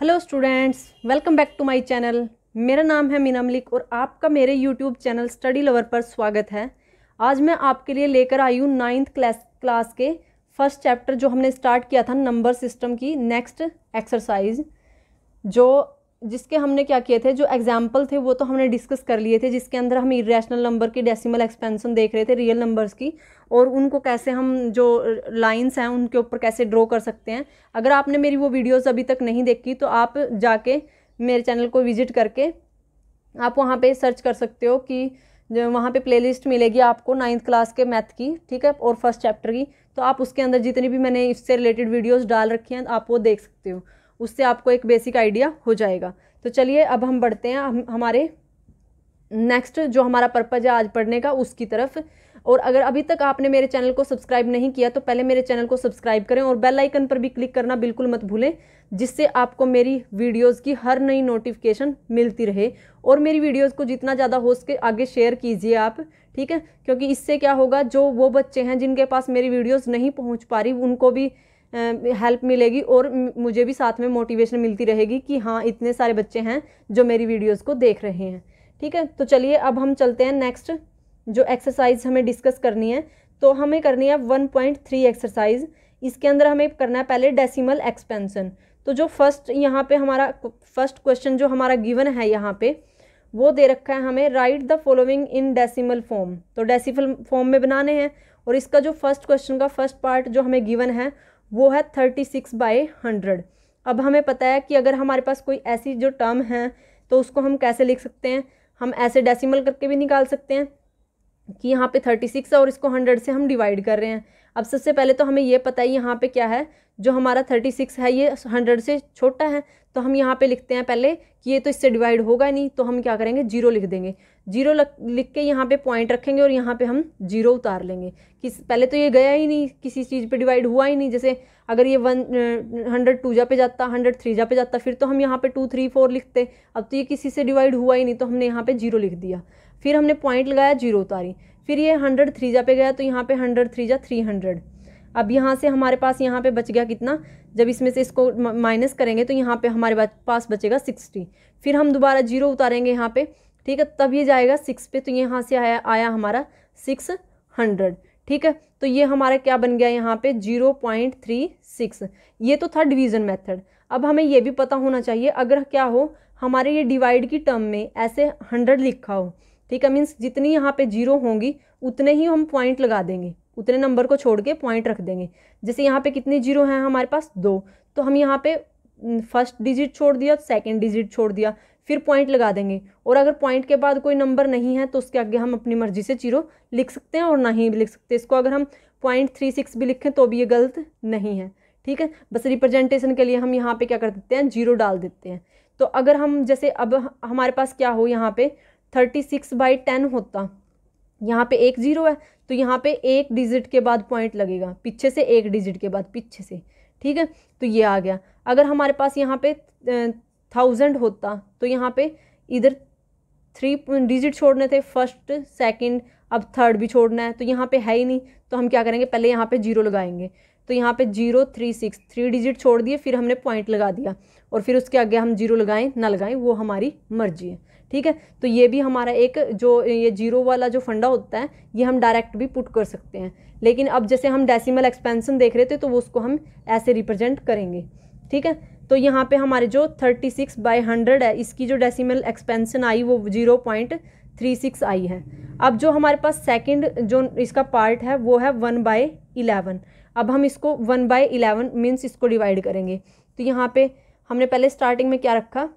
hello students welcome back to my channel मेरा नाम है मीना मलिक और आपका मेरे यूट्यूब चैनल स्टडी लवर पर स्वागत है आज मैं आपके लिए लेकर आई हूँ नाइन्थ क्लास क्लास के फर्स्ट चैप्टर जो हमने स्टार्ट किया था नंबर सिस्टम की नेक्स्ट एक्सरसाइज जो जिसके हमने क्या किए थे जो एग्जाम्पल थे वो तो हमने डिस्कस कर लिए थे जिसके अंदर हम इेशनल नंबर की डेसिमल एक्सपेंशन देख रहे थे रियल नंबर्स की और उनको कैसे हम जो लाइंस हैं उनके ऊपर कैसे ड्रॉ कर सकते हैं अगर आपने मेरी वो वीडियोस अभी तक नहीं देखी तो आप जाके मेरे चैनल को विजिट करके आप वहाँ पर सर्च कर सकते हो कि वहाँ पर प्ले मिलेगी आपको नाइन्थ क्लास के मैथ की ठीक है और फर्स्ट चैप्टर की तो आप उसके अंदर जितनी भी मैंने इससे रिलेटेड वीडियोज़ डाल रखी हैं आप वो देख सकते हो उससे आपको एक बेसिक आइडिया हो जाएगा तो चलिए अब हम बढ़ते हैं हम हमारे नेक्स्ट जो हमारा पर्पज़ है आज पढ़ने का उसकी तरफ और अगर अभी तक आपने मेरे चैनल को सब्सक्राइब नहीं किया तो पहले मेरे चैनल को सब्सक्राइब करें और बेल आइकन पर भी क्लिक करना बिल्कुल मत भूलें जिससे आपको मेरी वीडियोस की हर नई नोटिफिकेशन मिलती रहे और मेरी वीडियोस को जितना ज़्यादा हो सके आगे शेयर कीजिए आप ठीक है क्योंकि इससे क्या होगा जो वो बच्चे हैं जिनके पास मेरी वीडियोज़ नहीं पहुँच पा रही उनको भी हेल्प मिलेगी और मुझे भी साथ में मोटिवेशन मिलती रहेगी कि हाँ इतने सारे बच्चे हैं जो मेरी वीडियोस को देख रहे हैं ठीक है तो चलिए अब हम चलते हैं नेक्स्ट जो एक्सरसाइज हमें डिस्कस करनी है तो हमें करनी है वन पॉइंट थ्री एक्सरसाइज इसके अंदर हमें करना है पहले डेसिमल एक्सपेंसन तो जो फर्स्ट यहाँ पे हमारा फर्स्ट क्वेश्चन जो हमारा गिवन है यहाँ पे वो दे रखा है हमें write the following in decimal form तो डेसिमल फॉर्म में बनाने हैं और इसका जो फर्स्ट क्वेश्चन का फर्स्ट पार्ट जो हमें गिवन है वो है थर्टी सिक्स बाई हंड्रेड अब हमें पता है कि अगर हमारे पास कोई ऐसी जो टर्म है तो उसको हम कैसे लिख सकते हैं हम ऐसे डेसिमल करके भी निकाल सकते हैं कि यहाँ पे थर्टी सिक्स है और इसको हंड्रेड से हम डिवाइड कर रहे हैं अब सबसे पहले तो हमें ये पता है यहाँ पे क्या है जो हमारा थर्टी सिक्स है ये हंड्रेड से छोटा है तो हम यहाँ पे लिखते हैं पहले कि ये तो इससे डिवाइड होगा नहीं तो हम क्या करेंगे जीरो लिख देंगे जीरो लिख के यहाँ पे पॉइंट रखेंगे और यहाँ पे हम जीरो उतार लेंगे किस पहले तो ये गया ही नहीं किसी चीज़ पे डिवाइड हुआ ही नहीं जैसे अगर ये वन हंड्रेड टू जा पे जाता हंड्रेड थ्री जा पे जाता फिर तो हम यहाँ पे टू थ्री फोर लिखते अब तो ये किसी से डिवाइड हुआ ही नहीं तो हमने यहाँ पे जीरो लिख दिया फिर हमने पॉइंट लगाया जीरो उतारी फिर ये हंड्रेड थ्री जा पे गया तो यहाँ पे हंड्रेड थ्री जा थ्री हंड्रेड अब यहाँ से हमारे पास यहाँ पे बच गया कितना जब इसमें से इसको माइनस करेंगे तो यहाँ पे हमारे पास बचेगा सिक्सटी फिर हम दोबारा जीरो उतारेंगे यहाँ पे ठीक है तब ये जाएगा सिक्स पे तो यहाँ से आया आया हमारा सिक्स हंड्रेड ठीक है तो ये हमारा क्या बन गया यहाँ पे जीरो पॉइंट थ्री सिक्स ये तो था डिवीज़न मेथड अब हमें ये भी पता होना चाहिए अगर क्या हो हमारे ये डिवाइड की टर्म में ऐसे हंड्रेड लिखा हो ठीक है मीन्स जितनी यहाँ पे जीरो होंगी उतने ही हम पॉइंट लगा देंगे उतने नंबर को छोड़ के पॉइंट रख देंगे जैसे यहाँ पे कितनी जीरो हैं हमारे पास दो तो हम यहाँ पे फर्स्ट डिजिट छोड़ दिया सेकंड डिजिट छोड़ दिया फिर पॉइंट लगा देंगे और अगर पॉइंट के बाद कोई नंबर नहीं है तो उसके आगे हम अपनी मर्जी से जीरो लिख सकते हैं और ना ही लिख सकते इसको अगर हम पॉइंट थ्री सिक्स भी लिखें तो भी ये गलत नहीं है ठीक है बस रिप्रेजेंटेशन के लिए हम यहाँ पे क्या कर देते हैं जीरो डाल देते हैं तो अगर हम जैसे अब हमारे पास क्या हो यहाँ पे थर्टी सिक्स बाई टेन होता यहाँ पे एक ज़ीरो है तो यहाँ पे एक डिजिट के बाद पॉइंट लगेगा पीछे से एक डिजिट के बाद पीछे से ठीक है तो ये आ गया अगर हमारे पास यहाँ पे थाउजेंड होता तो यहाँ पे इधर थ्री डिजिट छोड़ने थे फर्स्ट सेकंड अब थर्ड भी छोड़ना है तो यहाँ पे है ही नहीं तो हम क्या करेंगे पहले यहाँ पे जीरो लगाएंगे तो यहाँ पे zero three six three digit छोड़ दिए फिर हमने पॉइंट लगा दिया और फिर उसके आगे हम जीरो लगाएं ना लगाएं वो हमारी मर्जी है ठीक है तो ये भी हमारा एक जो ये जीरो वाला जो फंडा होता है ये हम डायरेक्ट भी पुट कर सकते हैं लेकिन अब जैसे हम डेसिमल एक्सपेंसन देख रहे थे तो वो उसको हम ऐसे रिप्रेजेंट करेंगे ठीक है तो यहाँ पे हमारे जो थर्टी सिक्स बाई हंड्रेड है इसकी जो डेसिमल एक्सपेंसन आई वो जीरो पॉइंट थ्री सिक्स आई है अब जो हमारे पास सेकंड जो इसका पार्ट है वो है वन बाई इलेवन अब हम इसको वन बाई इलेवन मीन्स इसको डिवाइड करेंगे तो यहाँ पे हमने पहले स्टार्टिंग में क्या रखा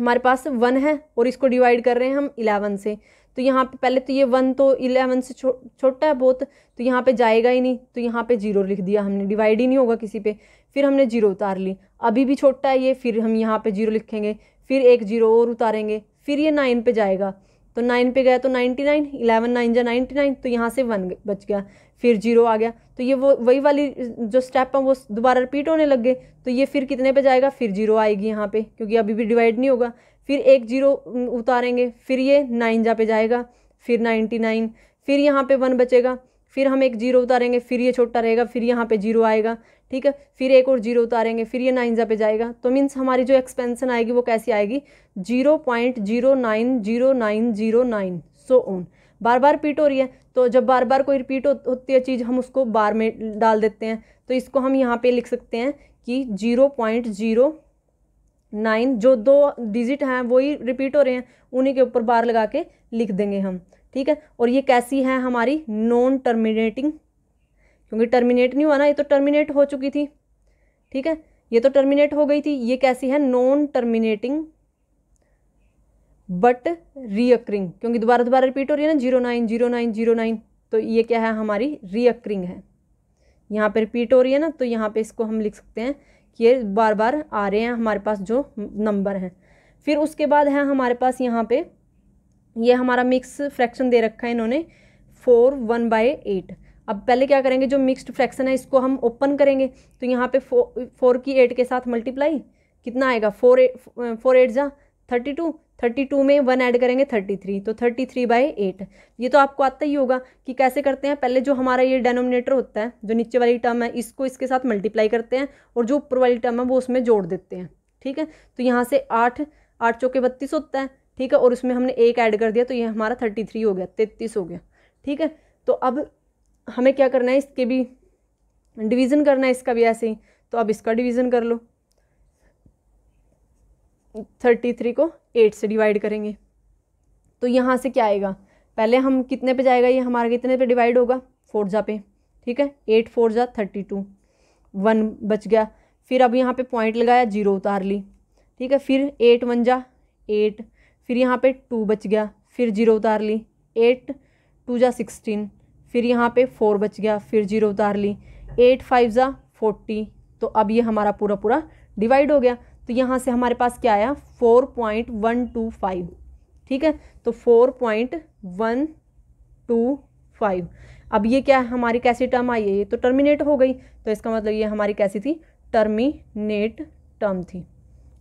हमारे पास वन है और इसको डिवाइड कर रहे हैं हम इलेवन से तो यहाँ पे पहले तो ये वन तो इलेवन से छो, छोटा है बहुत तो यहाँ पे जाएगा ही नहीं तो यहाँ पे जीरो लिख दिया हमने डिवाइड ही नहीं होगा किसी पे फिर हमने जीरो उतार ली अभी भी छोटा है ये फिर हम यहाँ पे जीरो लिखेंगे फिर एक जीरो और उतारेंगे फिर ये नाइन पे जाएगा तो नाइन पे गया तो नाइन्टी नाइन इलेवन नाइन जो नाइन्टी नाइन तो यहाँ से वन बच गया फिर जीरो आ गया तो ये वो वही वाली जो स्टेप है वो दोबारा रिपीट होने लग गए तो ये फिर कितने पे जाएगा फिर जीरो आएगी यहाँ पे क्योंकि अभी भी डिवाइड नहीं होगा फिर एक जीरो उतारेंगे फिर ये नाइन जा पे जाएगा फिर नाइन्टी नाइन फिर यहाँ पे वन बचेगा फिर हम एक जीरो उतारेंगे फिर ये छोटा रहेगा फिर यहाँ पे जीरो आएगा ठीक है फिर एक और जीरो उतारेंगे फिर ये नाइन्जा पे जाएगा तो मीन्स हमारी जो एक्सपेंसन आएगी वो कैसी आएगी zero point zero nine zero nine zero nine so on बार बार रिपीट हो रही है तो जब बार बार कोई रिपीट हो, होती है चीज़ हम उसको बार में डाल देते हैं तो इसको हम यहाँ पर लिख सकते हैं कि जीरो पॉइंट जीरो नाइन जो दो डिजिट हैं वही रिपीट हो रहे हैं उन्हीं के ऊपर बार लगा के लिख देंगे हम ठीक है और ये कैसी है हमारी नॉन टर्मिनेटिंग क्योंकि टर्मिनेट नहीं हुआ ना ये तो टर्मिनेट हो चुकी थी ठीक है ये तो टर्मिनेट हो गई थी ये कैसी है नॉन टर्मिनेटिंग बट रीअक्रिंग क्योंकि दोबारा दोबारा रिपीट हो रही है ना zero nine zero nine zero nine तो ये क्या है हमारी रीअक्रिंग है यहाँ पे रिपीट हो रही है ना तो यहाँ पे इसको हम लिख सकते हैं कि ये बार बार आ रहे हैं हमारे पास जो नंबर हैं फिर उसके बाद है हमारे पास यहाँ पे ये हमारा मिक्स फ्रैक्शन दे रखा है इन्होंने फोर वन बाई एट अब पहले क्या करेंगे जो मिक्स्ड फ्रैक्शन है इसको हम ओपन करेंगे तो यहाँ पे फो फोर की एट के साथ मल्टीप्लाई कितना आएगा फोर एट फोर एट जा थर्टी टू थर्टी टू में वन ऐड करेंगे थर्टी थ्री तो थर्टी थ्री बाई एट ये तो आपको आता ही होगा कि कैसे करते हैं पहले जो हमारा ये डेनोमिनेटर होता है जो नीचे वाली टर्म है इसको इसके साथ मल्टीप्लाई करते हैं और जो ऊपर वाली टर्म है वो उसमें जोड़ देते हैं ठीक है तो यहाँ से आठ आठ चौके बत्तीस होता है ठीक है और उसमें हमने एक ऐड कर दिया तो ये हमारा थर्टी थ्री हो गया तैतीस हो गया ठीक है तो अब हमें क्या करना है इसके भी डिवीज़न करना है इसका भी ऐसे ही तो अब इसका डिवीज़न कर लो थर्टी थ्री को एट से डिवाइड करेंगे तो यहाँ से क्या आएगा पहले हम कितने पे जाएगा ये हमारा कितने पे डिवाइड होगा फोर जा पे ठीक है एट फोर जा थर्टी टू वन बच गया फिर अब यहाँ पे पॉइंट लगाया जीरो उतार ली ठीक है फिर एट वन जा एट फिर यहाँ पे टू बच गया फिर जीरो उतार ली एट टू जा सिक्सटीन फिर यहाँ पे फोर बच गया फिर जीरो उतार ली एट फाइव ज़ा फोर्टी तो अब ये हमारा पूरा पूरा डिवाइड हो गया तो यहाँ से हमारे पास क्या आया four point one two five ठीक है तो four point one two five अब ये क्या है हमारी कैसी टर्म आई है ये तो टर्मिनेट हो गई तो इसका मतलब ये हमारी कैसी थी टर्मिनेट टर्म थी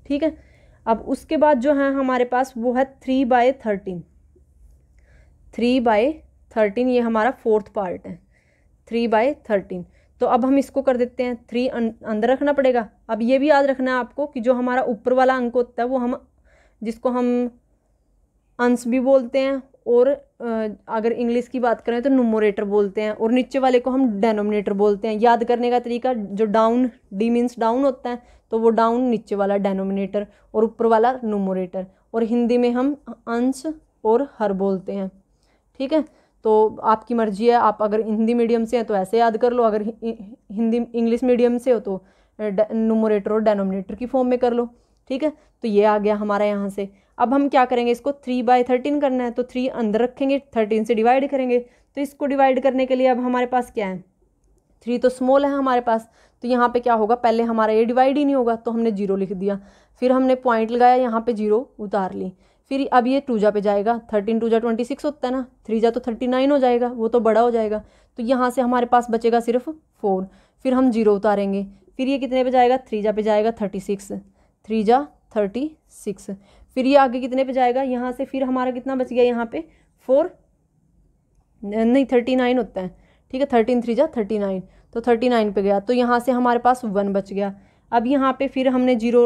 ठीक है अब उसके बाद जो है हमारे पास वो है three by thirteen three by thirteen ये हमारा फोर्थ पार्ट है थ्री बाय थर्टीन तो अब हम इसको कर देते हैं थ्री अं, अंदर रखना पड़ेगा अब ये भी याद रखना है आपको कि जो हमारा ऊपर वाला अंक होता है वो हम जिसको हम अंश भी बोलते हैं और अगर इंग्लिश की बात करें तो नोमोरेटर बोलते हैं और नीचे वाले को हम डेनोमिनेटर बोलते हैं याद करने का तरीका जो डाउन डी मीन्स डाउन होता है तो वो डाउन नीचे वाला डेनोमिनेटर और ऊपर वाला नोमोरेटर और हिंदी में हम अंश और हर बोलते हैं ठीक है तो आपकी मर्जी है आप अगर हिंदी मीडियम से हैं तो ऐसे याद कर लो अगर हिंदी इंग्लिश मीडियम से हो तो नोमोरेटर और डेनोमिनेटर की फॉर्म में कर लो ठीक है तो ये आ गया हमारा यहाँ से अब हम क्या करेंगे इसको थ्री बाय थर्टीन करना है तो थ्री अंदर रखेंगे थर्टीन से डिवाइड करेंगे तो इसको डिवाइड करने के लिए अब हमारे पास क्या है थ्री तो स्मॉल है हमारे पास तो यहाँ पे क्या होगा पहले हमारा ये डिवाइड ही नहीं होगा तो हमने जीरो लिख दिया फिर हमने पॉइंट लगाया यहाँ पे जीरो उतार ली फिर अब ये टूजा पे जाएगा थर्टीन टूजा ट्वेंटी सिक्स होता है ना थ्री जा तो थर्टी नाइन हो जाएगा वो तो बड़ा हो जाएगा तो यहाँ से हमारे पास बचेगा सिर्फ फोर फिर हम जीरो उतारेंगे फिर ये कितने पे जाएगा थ्री जा पे जाएगा थर्टी सिक्स थ्री जा थर्टी सिक्स फिर ये आगे कितने पे जाएगा यहाँ से फिर हमारा कितना बच गया यहाँ पे फोर नहीं थर्टी नाइन होता है ठीक है थर्टीन थ्री जा थर्टी नाइन तो थर्टी नाइन पर गया तो यहाँ से हमारे पास वन बच गया अब यहाँ पे फिर हमने जीरो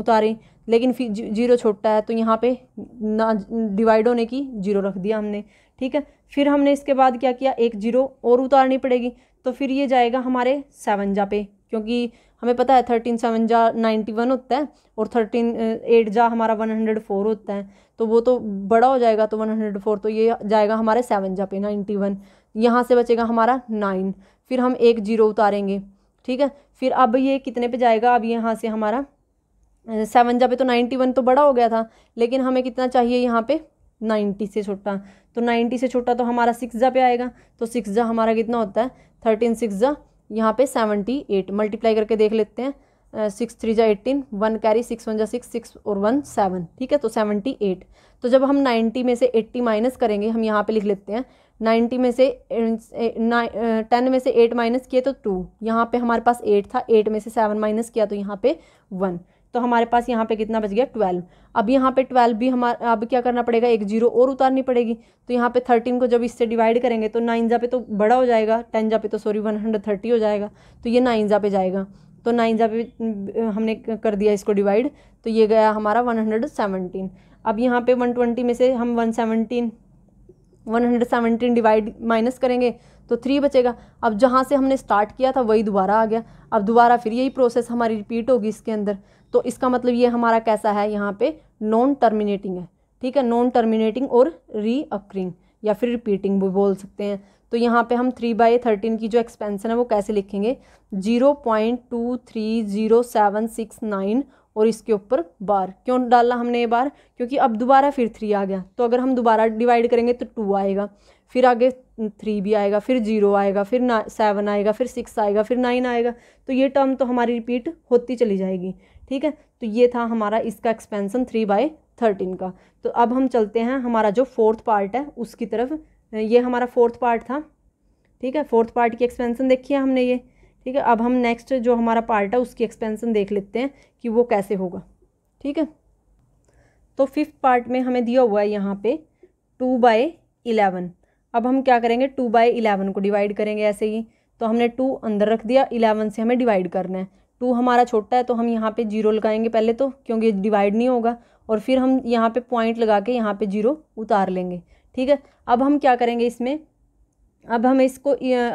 उतारी लेकिन फिर जीरो छोटा है तो यहाँ पे ना डिवाइड होने की जीरो रख दिया हमने ठीक है फिर हमने इसके बाद क्या किया एक जीरो और उतारनी पड़ेगी तो फिर ये जाएगा हमारे सेवनजा पे क्योंकि हमें पता है थर्टीन सेवन जा नाइन्टी वन होता है और थर्टीन एट जा हमारा वन हंड्रेड फोर होता है तो वो तो बड़ा हो जाएगा तो वन हंड्रेड फोर तो ये जाएगा हमारे सेवन जा पे नाइन्टी वन यहाँ से बचेगा हमारा नाइन फिर हम एक जीरो उतारेंगे ठीक है फिर अब ये कितने पे जाएगा अब यहाँ से हमारा सेवन जा पे तो नाइन्टी वन तो बड़ा हो गया था लेकिन हमें कितना चाहिए यहाँ पे नाइन्टी से छोटा तो नाइन्टी से छोटा तो हमारा सिक्स जा पे आएगा तो सिक्स जा हमारा कितना होता है थर्टीन सिक्स जा यहाँ पे सेवेंटी एट मल्टीप्लाई करके देख लेते हैं सिक्स थ्री जा eighteen one carry six one जा सिक्स सिक्स और वन सेवन ठीक है तो सेवेंटी एट तो जब हम नाइन्टी में से एट्टी माइनस करेंगे हम यहाँ पे लिख लेते हैं नाइन्टी में से टेन में से एट माइनस किए तो टू यहाँ पे हमारे पास एट था एट में से सेवन माइनस किया तो यहाँ पे वन तो हमारे पास यहाँ पे कितना बच गया ट्वेल्व अब यहाँ पे ट्वेल्व भी हमारा अब क्या करना पड़ेगा एक जीरो और उतारनी पड़ेगी तो यहाँ पे थर्टीन को जब इससे डिवाइड करेंगे तो नाइन जा पे तो बड़ा हो जाएगा टेन जा पे तो सॉरी वन हंड्रेड थर्टी हो जाएगा तो ये नाइन जा पे जाएगा तो नाइन जा पे हमने कर दिया इसको डिवाइड तो ये गया हमारा वन हंड्रेड सेवनटीन अब यहाँ पे वन ट्वेंटी में से हम one seventeen one hundred divide minus करेंगे तो थ्री बचेगा अब जहाँ से हमने स्टार्ट किया था वही दोबारा आ गया अब दोबारा फिर यही प्रोसेस हमारी रिपीट होगी इसके अंदर तो इसका मतलब ये हमारा कैसा है यहाँ पे नॉन टर्मिनेटिंग है ठीक है नॉन टर्मिनेटिंग और रीअक्रिंग या फिर रिपीटिंग भी बोल सकते हैं तो यहाँ पे हम थ्री बाई थर्टीन की जो एक्सपेंसन है वो कैसे लिखेंगे zero point two three zero seven six nine और इसके ऊपर बार क्यों डाला हमने ये बार क्योंकि अब दोबारा फिर थ्री आ गया तो अगर हम दोबारा डिवाइड करेंगे तो टू आएगा फिर आगे थ्री भी आएगा फिर जीरो आएगा फिर ना सेवन आएगा फिर सिक्स आएगा फिर नाइन आएगा तो ये टर्म तो हमारी रिपीट होती चली जाएगी ठीक है तो ये था हमारा इसका एक्सपेंसन थ्री बाई थर्टीन का तो अब हम चलते हैं हमारा जो फोर्थ पार्ट है उसकी तरफ ये हमारा फोर्थ पार्ट था ठीक है फोर्थ पार्ट की एक्सपेंसन देखी है हमने ये ठीक है अब हम नेक्स्ट जो हमारा पार्ट है उसकी एक्सपेंसन देख लेते हैं कि वो कैसे होगा ठीक है तो फिफ्थ पार्ट में हमें दिया हुआ है यहाँ पे टू बाय इलेवन अब हम क्या करेंगे टू बाय इलेवन को डिवाइड करेंगे ऐसे ही तो हमने टू अंदर रख दिया इलेवन से हमें डिवाइड करना है टू हमारा छोटा है तो हम यहाँ पे जीरो लगाएंगे पहले तो क्योंकि डिवाइड नहीं होगा और फिर हम यहाँ पे पॉइंट लगा के यहाँ पे जीरो उतार लेंगे ठीक है अब हम क्या करेंगे इसमें अब हम इसको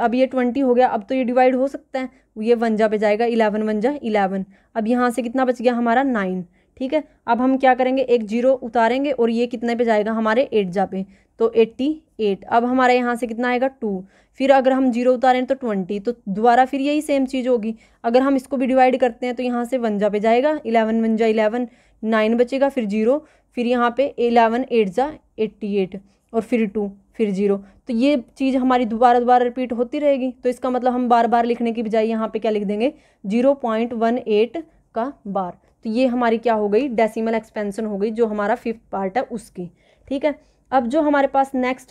अब ये ट्वेंटी हो गया अब तो ये डिवाइड हो सकता है ये वनजा पे जाएगा इलेवन वनजा इलेवन अब यहाँ से कितना बच गया हमारा नाइन ठीक है अब हम क्या करेंगे एक जीरो उतारेंगे और ये कितने पे जाएगा हमारे एटजा पे तो एट्टी एट अब हमारे यहाँ से कितना आएगा टू फिर अगर हम जीरो उतारें तो ट्वेंटी तो दोबारा फिर यही सेम चीज़ होगी अगर हम इसको भी डिवाइड करते हैं तो यहाँ से वनजा पे जाएगा इलेवन वनजा इलेवन नाइन बचेगा फिर जीरो फिर यहाँ पे इलेवन एट जा एट्टी एट और फिर टू फिर जीरो तो ये चीज़ हमारी दोबारा दोबारा रिपीट होती रहेगी तो इसका मतलब हम बार बार लिखने की बजाय यहाँ पे क्या लिख देंगे जीरो पॉइंट वन एट का बार तो ये हमारी क्या हो गई डेसिमल एक्सपेंसन हो गई जो हमारा फिफ्थ पार्ट है उसकी ठीक है अब जो हमारे पास नेक्स्ट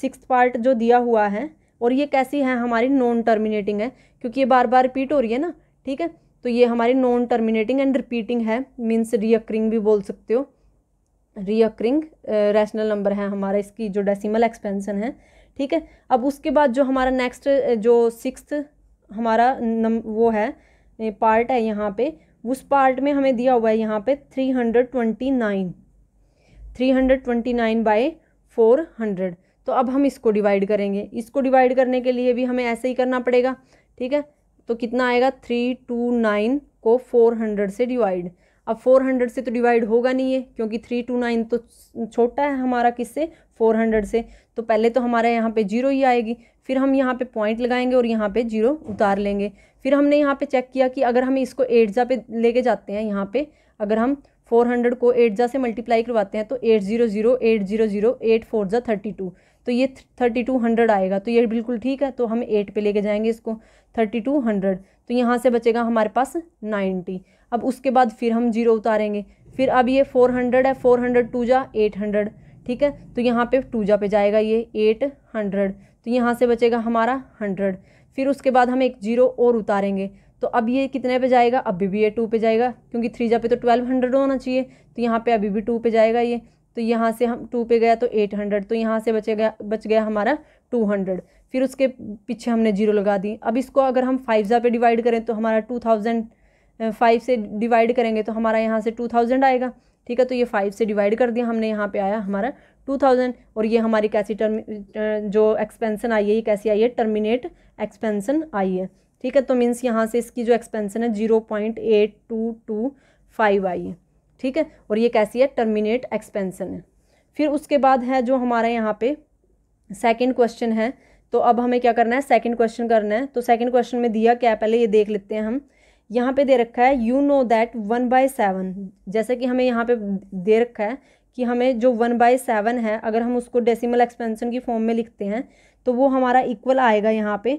सिक्स पार्ट जो दिया हुआ है और ये कैसी है हमारी नॉन टर्मिनेटिंग है क्योंकि ये बार बार रिपीट हो रही है ना ठीक है तो ये हमारी नॉन टर्मिनेटिंग एंड रिपीटिंग है मीन्स रियकरिंग भी बोल सकते हो रीअक्रिंग रैशनल नंबर है हमारा इसकी जो डेसिमल एक्सपेंसन है ठीक है अब उसके बाद जो हमारा नेक्स्ट uh, जो सिक्स हमारा नम वो है पार्ट है यहाँ पे उस पार्ट में हमें दिया हुआ है यहाँ पे three hundred twenty nine three hundred twenty nine by four hundred तो अब हम इसको डिवाइड करेंगे इसको डिवाइड करने के लिए भी हमें ऐसे ही करना पड़ेगा ठीक है तो कितना आएगा थ्री टू नाइन को फोर हंड्रेड से डिवाइड अब फोर हंड्रेड से तो डिवाइड होगा नहीं है क्योंकि थ्री टू नाइन तो छोटा है हमारा किससे फोर हंड्रेड से तो पहले तो हमारे यहाँ पे जीरो ही आएगी फिर हम यहाँ पे पॉइंट लगाएंगे और यहाँ पे जीरो उतार लेंगे फिर हमने यहाँ पे चेक किया कि अगर हम इसको एटज़ा पे लेके जाते हैं यहाँ पे अगर हम फोर हंड्रेड को एटजा से मल्टीप्लाई करवाते हैं तो eight zero zero eight zero zero eight four ज़ा थर्टी टू तो ये थर्टी टू हंड्रेड आएगा तो ये बिल्कुल ठीक है तो हम एट पे लेके जाएंगे इसको थर्टी टू हंड्रेड तो यहाँ से बचेगा हमारे पास नाइन्टी अब उसके बाद फिर हम जीरो उतारेंगे फिर अब ये फोर हंड्रेड है फोर हंड्रेड टू जा एट हंड्रेड ठीक है तो यहाँ पे टू जा पे जाएगा ये एट हंड्रेड तो यहाँ से बचेगा हमारा हंड्रेड फिर उसके बाद हम एक जीरो और उतारेंगे तो अब ये कितने पे जाएगा अभी भी ये टू पे जाएगा क्योंकि थ्री जा पे तो ट्वेल्व हंड्रेड होना चाहिए तो यहाँ पे अभी भी टू पे जाएगा ये तो यहाँ से हम टू पे गया तो एट हंड्रेड तो यहाँ से गया बच गया हमारा टू हंड्रेड फिर उसके पीछे हमने जीरो लगा दी अब इसको अगर हम फाइव जा पे डिवाइड करें तो हमारा टू थाउजेंड फाइव से डिवाइड करेंगे तो हमारा यहाँ से टू थाउजेंड आएगा ठीक है तो ये फाइव से डिवाइड कर दिया हमने यहाँ पे आया हमारा टू थाउजेंड और ये हमारी कैसी टर्म जो एक्सपेंसन आई है ये कैसी आई है टर्मिनेट एक्सपेंसन आई है ठीक है तो मीन्स यहाँ से इसकी जो एक्सपेंसन है zero point eight two two five आई है ठीक है और ये कैसी है टर्मिनेट एक्सपेंसन है फिर उसके बाद है जो हमारा यहाँ पे सेकेंड क्वेश्चन है तो अब हमें क्या करना है सेकेंड क्वेश्चन करना है तो सेकेंड क्वेश्चन में दिया क्या है पहले ये देख लेते हैं हम यहाँ पे दे रखा है you know that one by seven जैसे कि हमें यहाँ पे दे रखा है कि हमें जो वन बाय सेवन है अगर हम उसको डेसिमल एक्सपेंशन की फॉर्म में लिखते हैं तो वो हमारा इक्वल आएगा यहाँ पे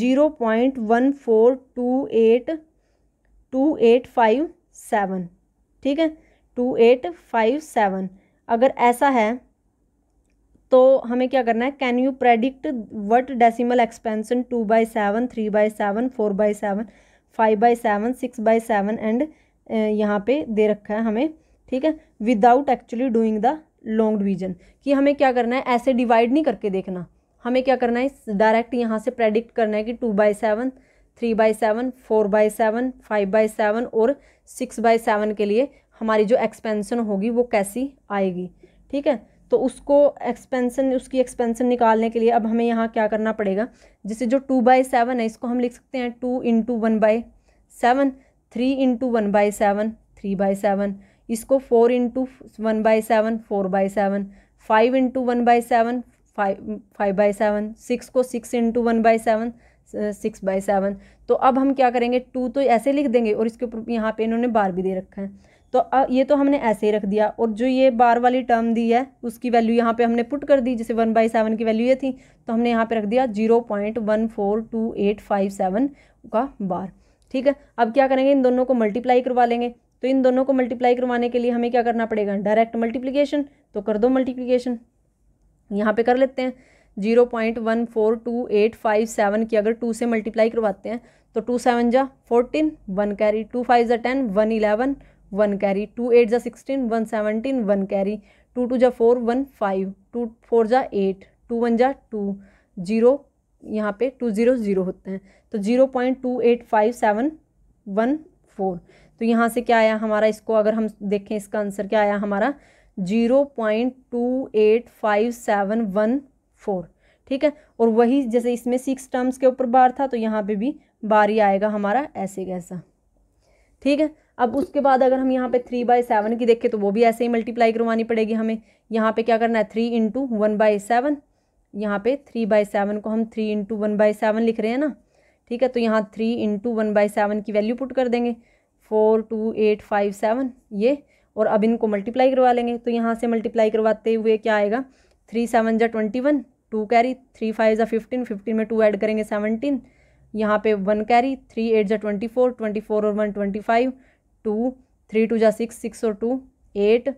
zero point one four two eight two eight five seven ठीक है टू एट फाइव सेवन अगर ऐसा है तो हमें क्या करना है can you predict what decimal expansion two by seven three by seven four by seven five by seven six by seven and यहाँ पे दे रखा है हमें ठीक है without actually doing the long division कि हमें क्या करना है ऐसे डिवाइड नहीं करके देखना हमें क्या करना है डायरेक्ट यहाँ से प्रेडिक्ट करना है कि two by seven three by seven four by seven five by seven और सिक्स बाई सेवन के लिए हमारी जो एक्सपेंसन होगी वो कैसी आएगी ठीक है तो उसको एक्सपेंसन उसकी एक्सपेंसन निकालने के लिए अब हमें यहाँ क्या करना पड़ेगा जिसे जो टू बाई सेवन है इसको हम लिख सकते हैं two into one by seven three into one by seven three by seven इसको four into one by seven four by seven five into one by seven five five by seven six को six into one by seven six by seven तो अब हम क्या करेंगे to तो ऐसे लिख देंगे और इसके ऊपर यहाँ पे इन्होंने बार भी दे रखा है तो ये तो हमने ऐसे ही रख दिया और जो ये बार वाली टर्म दी है उसकी वैल्यू यहाँ पे हमने पुट कर दी जैसे वन बाई सेवन की वैल्यू ये थी तो हमने यहाँ पे रख दिया zero point one four two eight five seven का बार ठीक है अब क्या करेंगे इन दोनों को मल्टीप्लाई करवा लेंगे तो इन दोनों को मल्टीप्लाई करवाने के लिए हमें क्या करना पड़ेगा डायरेक्ट मल्टीप्लीकेशन तो कर दो मल्टीप्लीकेशन यहाँ पर कर लेते हैं zero point one four two eight five seven की अगर टू से मल्टीप्लाई करवाते हैं तो टू सेवन जा fourteen one carry two five ज़ा ten one eleven one carry two eight ज़ा sixteen one seventeen one carry two two ज़ा four one five two four ज़ा एट टू वन ज़ा टू जीरो यहाँ पे two zero zero होते हैं तो zero point two eight five seven one four तो यहाँ से क्या आया हमारा इसको अगर हम देखें इसका आंसर क्या आया हमारा zero point two eight five seven one four ठीक है और वही जैसे इसमें सिक्स टर्म्स के ऊपर बार था तो यहाँ पे भी बार ही आएगा हमारा ऐसे कैसा ठीक है अब उसके बाद अगर हम यहाँ पे थ्री बाई सेवन की देखें तो वो भी ऐसे ही मल्टीप्लाई करवानी पड़ेगी हमें यहाँ पे क्या करना है three into one by seven यहाँ पे थ्री बाई सेवन को हम three into one by seven लिख रहे हैं ना ठीक है तो यहाँ three into one by seven की वैल्यू पुट कर देंगे four two eight five seven ये और अब इनको मल्टीप्लाई करवा लेंगे तो यहाँ से मल्टीप्लाई करवाते हुए क्या आएगा थ्री सेवन जा twenty one two carry three five ज़ा फिफ्टीन फिफ्टीन में टू ऐड करेंगे सेवनटीन यहाँ पे वन कैरी थ्री एट ज़ा ट्वेंटी फोर ट्वेंटी फोर और one twenty five two three two ज़ा सिक्स सिक्स और टू एट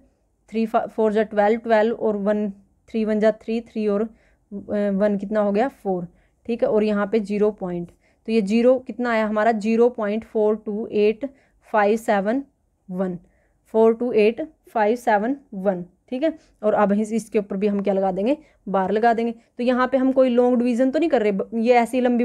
थ्री फोर ज़ा ट्वेल्व ट्वेल्व और वन थ्री वन ज़ा थ्री थ्री और वन कितना हो गया फोर ठीक है और यहाँ पे जीरो पॉइंट तो ये जीरो कितना आया हमारा zero point four two eight five seven one four two eight five seven one ठीक है और अब इसके ऊपर भी हम क्या लगा देंगे बार लगा देंगे तो यहाँ पे हम कोई लॉन्ग डिवीजन तो नहीं कर रहे ये ऐसी लंबी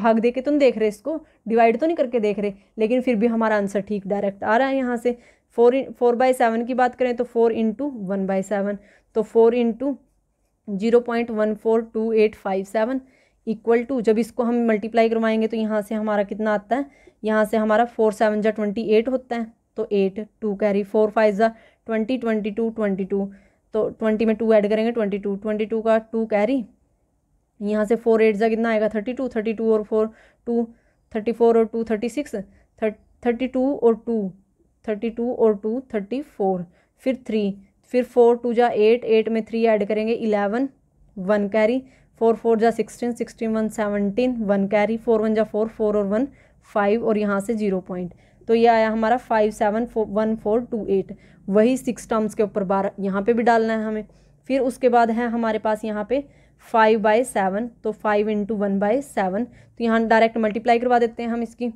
भाग दे के तो नहीं देख रहे इसको डिवाइड तो नहीं करके देख रहे लेकिन फिर भी हमारा आंसर ठीक डायरेक्ट आ रहा है यहाँ से four in four by seven की बात करें तो four into one by seven तो four into zero point one four two eight five seven equal to जब इसको हम मल्टीप्लाई करवाएंगे तो यहाँ से हमारा कितना आता है यहाँ से हमारा फोर सेवन जो ट्वेंटी एट होता है तो eight two carry four five ज़ा twenty twenty two twenty two तो ट्वेंटी में टू ऐड करेंगे ट्वेंटी टू ट्वेंटी टू का टू कैरी यहाँ से फोर एट ज़ा कितना आएगा थर्टी टू थर्टी टू और फोर टू थर्टी फोर और two thirty six thirty two और टू थर्टी टू और टू थर्टी फोर फिर थ्री फिर फोर टू जा एट एट में थ्री ऐड करेंगे eleven one carry four four जा sixteen sixteen one seventeen one carry four one जा four four और वन फाइव और यहाँ से जीरो पॉइंट तो ये आया हमारा five seven four one four two eight वही सिक्स टर्म्स के ऊपर बारह यहाँ पे भी डालना है हमें फिर उसके बाद है हमारे पास यहाँ पे फाइव बाई सेवन तो five into one by seven तो यहाँ डायरेक्ट मल्टीप्लाई करवा देते हैं हम इसकी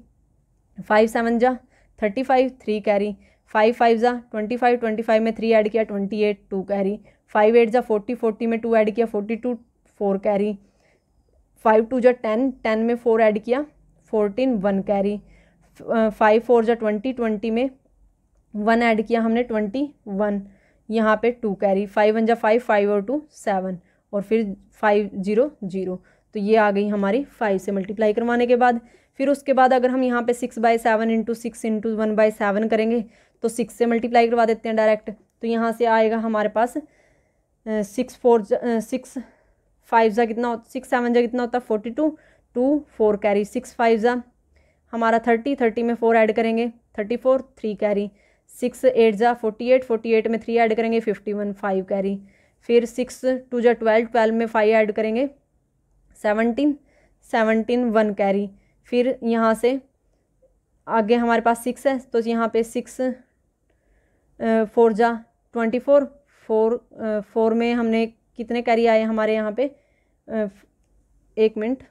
फाइव सेवन जा thirty five three carry five five जा ट्वेंटी फाइव ट्वेंटी फाइव में थ्री ऐड किया twenty eight two carry five eight जा फोर्टी फोर्टी में टू ऐड किया forty two four carry five two जा टेन टेन में four add किया fourteen one carry five four या twenty twenty में वन ऐड किया हमने ट्वेंटी वन यहाँ पे टू कैरी फाइव वन जो फाइव फाइव और टू सेवन और फिर फाइव जीरो जीरो तो ये आ गई हमारी फाइव से मल्टीप्लाई करवाने के बाद फिर उसके बाद अगर हम यहाँ पे six by seven into six into one by seven करेंगे तो सिक्स से मल्टीप्लाई करवा देते हैं डायरेक्ट तो यहाँ से आएगा हमारे पास सिक्स फोर सिक्स फाइव ज़ा कितना सिक्स सेवन ज़ा कितना होता है forty two two four carry six five ज़ा हमारा थर्टी थर्टी में फोर ऐड करेंगे thirty four three carry six eight ज़ा फोर्टी एट फोर्टी एट में थ्री ऐड करेंगे फिफ्टी वन फाइव कैरी फिर सिक्स टू ज़ा ट्वेल्व ट्वेल्व में फाइव ऐड करेंगे सेवनटीन सेवनटीन वन कैरी फिर यहाँ से आगे हमारे पास सिक्स है तो यहाँ पे सिक्स फोर ज़ा ट्वेंटी फोर फोर फोर में हमने कितने कैरी आए हमारे यहाँ पे एक मिनट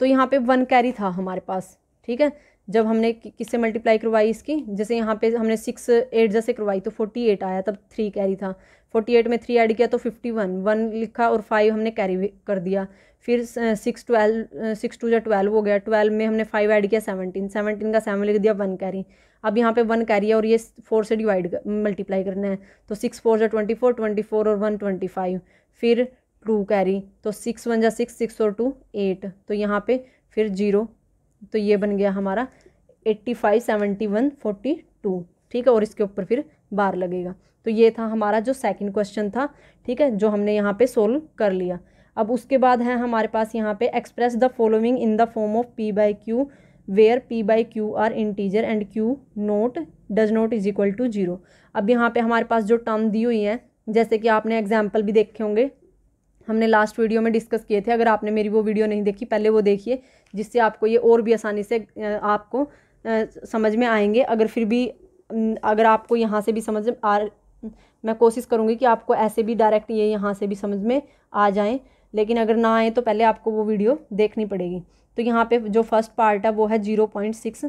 तो यहाँ पे वन कैरी था हमारे पास ठीक है जब हमने किससे मल्टीप्लाई करवाई इसकी जैसे यहाँ पे हमने सिक्स एट जैसे करवाई तो फोर्टी एट आया तब थ्री कैरी था फोर्टी एट में थ्री ऐड किया तो फिफ्टी वन वन लिखा और फाइव हमने कैरी कर दिया फिर सिक्स ट्वेल्व सिक्स टू या ट्वेल्व हो गया ट्वेल्व में हमने फाइव ऐड किया सेवनटीन सेवनटीन का सेवन लिख दिया वन कैरी अब यहाँ पे वन कैरी है और ये फोर से डिवाइड कर, मल्टीप्लाई करना है तो सिक्स फोर या ट्वेंटी फोर ट्वेंटी फोर और वन ट्वेंटी फाइव फिर टू कैरी तो सिक्स वन या सिक्स सिक्स और टू एट तो यहाँ पे फिर जीरो तो ये बन गया हमारा eighty five seventy one forty two ठीक है और इसके ऊपर फिर बार लगेगा तो ये था हमारा जो सेकंड क्वेश्चन था ठीक है जो हमने यहाँ पे सोल्व कर लिया अब उसके बाद है हमारे पास यहाँ पे express the following in the form of p by q where p by q are integer and q not does not is equal to zero अब यहाँ पे हमारे पास जो टर्म दी हुई है जैसे कि आपने एग्जाम्पल भी देखे होंगे हमने लास्ट वीडियो में डिस्कस किए थे अगर आपने मेरी वो वीडियो नहीं देखी पहले वो देखिए जिससे आपको ये और भी आसानी से आपको समझ में आएंगे अगर फिर भी अगर आपको यहाँ से भी समझ आ मैं कोशिश करूँगी कि आपको ऐसे भी डायरेक्ट ये यहाँ से भी समझ में आ जाएँ लेकिन अगर ना आए तो पहले आपको वो वीडियो देखनी पड़ेगी तो यहाँ पे जो फर्स्ट पार्ट है वो है जीरो पॉइंट सिक्स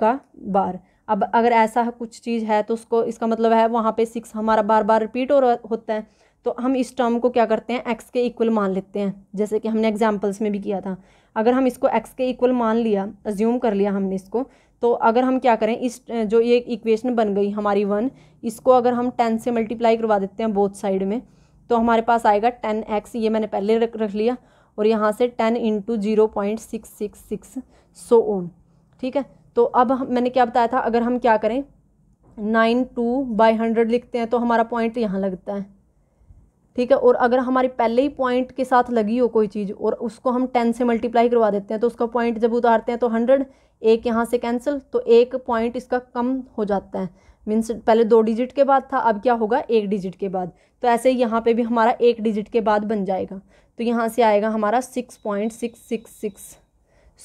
का बार अब अगर ऐसा कुछ चीज़ है तो उसको इसका मतलब है वहाँ पे सिक्स हमारा बार बार रिपीट हो होता है तो हम इस टर्म को क्या करते हैं एक्स के इक्वल मान लेते हैं जैसे कि हमने एग्जाम्पल्स में भी किया था अगर हम इसको एक्स के इक्वल मान लिया अज्यूम कर लिया हमने इसको तो अगर हम क्या करें इस जो ये इक्वेशन बन गई हमारी वन इसको अगर हम टेन से मल्टीप्लाई करवा देते हैं बोथ साइड में तो हमारे पास आएगा टेन एक्स ये मैंने पहले रख रख लिया और यहाँ से ten into zero point six six six so on ठीक है तो अब हम, मैंने क्या बताया था अगर हम क्या करें नाइन टू बाई हंड्रेड लिखते हैं तो हमारा पॉइंट यहाँ लगता है ठीक है और अगर हमारी पहले ही पॉइंट के साथ लगी हो कोई चीज़ और उसको हम टेन से मल्टीप्लाई करवा देते हैं तो उसका पॉइंट जब उतारते हैं तो हंड्रेड एक यहाँ से कैंसिल तो एक पॉइंट इसका कम हो जाता है मीन्स पहले दो डिजिट के बाद था अब क्या होगा एक डिजिट के बाद तो ऐसे ही यहाँ पर भी हमारा एक डिजिट के बाद बन जाएगा तो यहाँ से आएगा हमारा six point six six six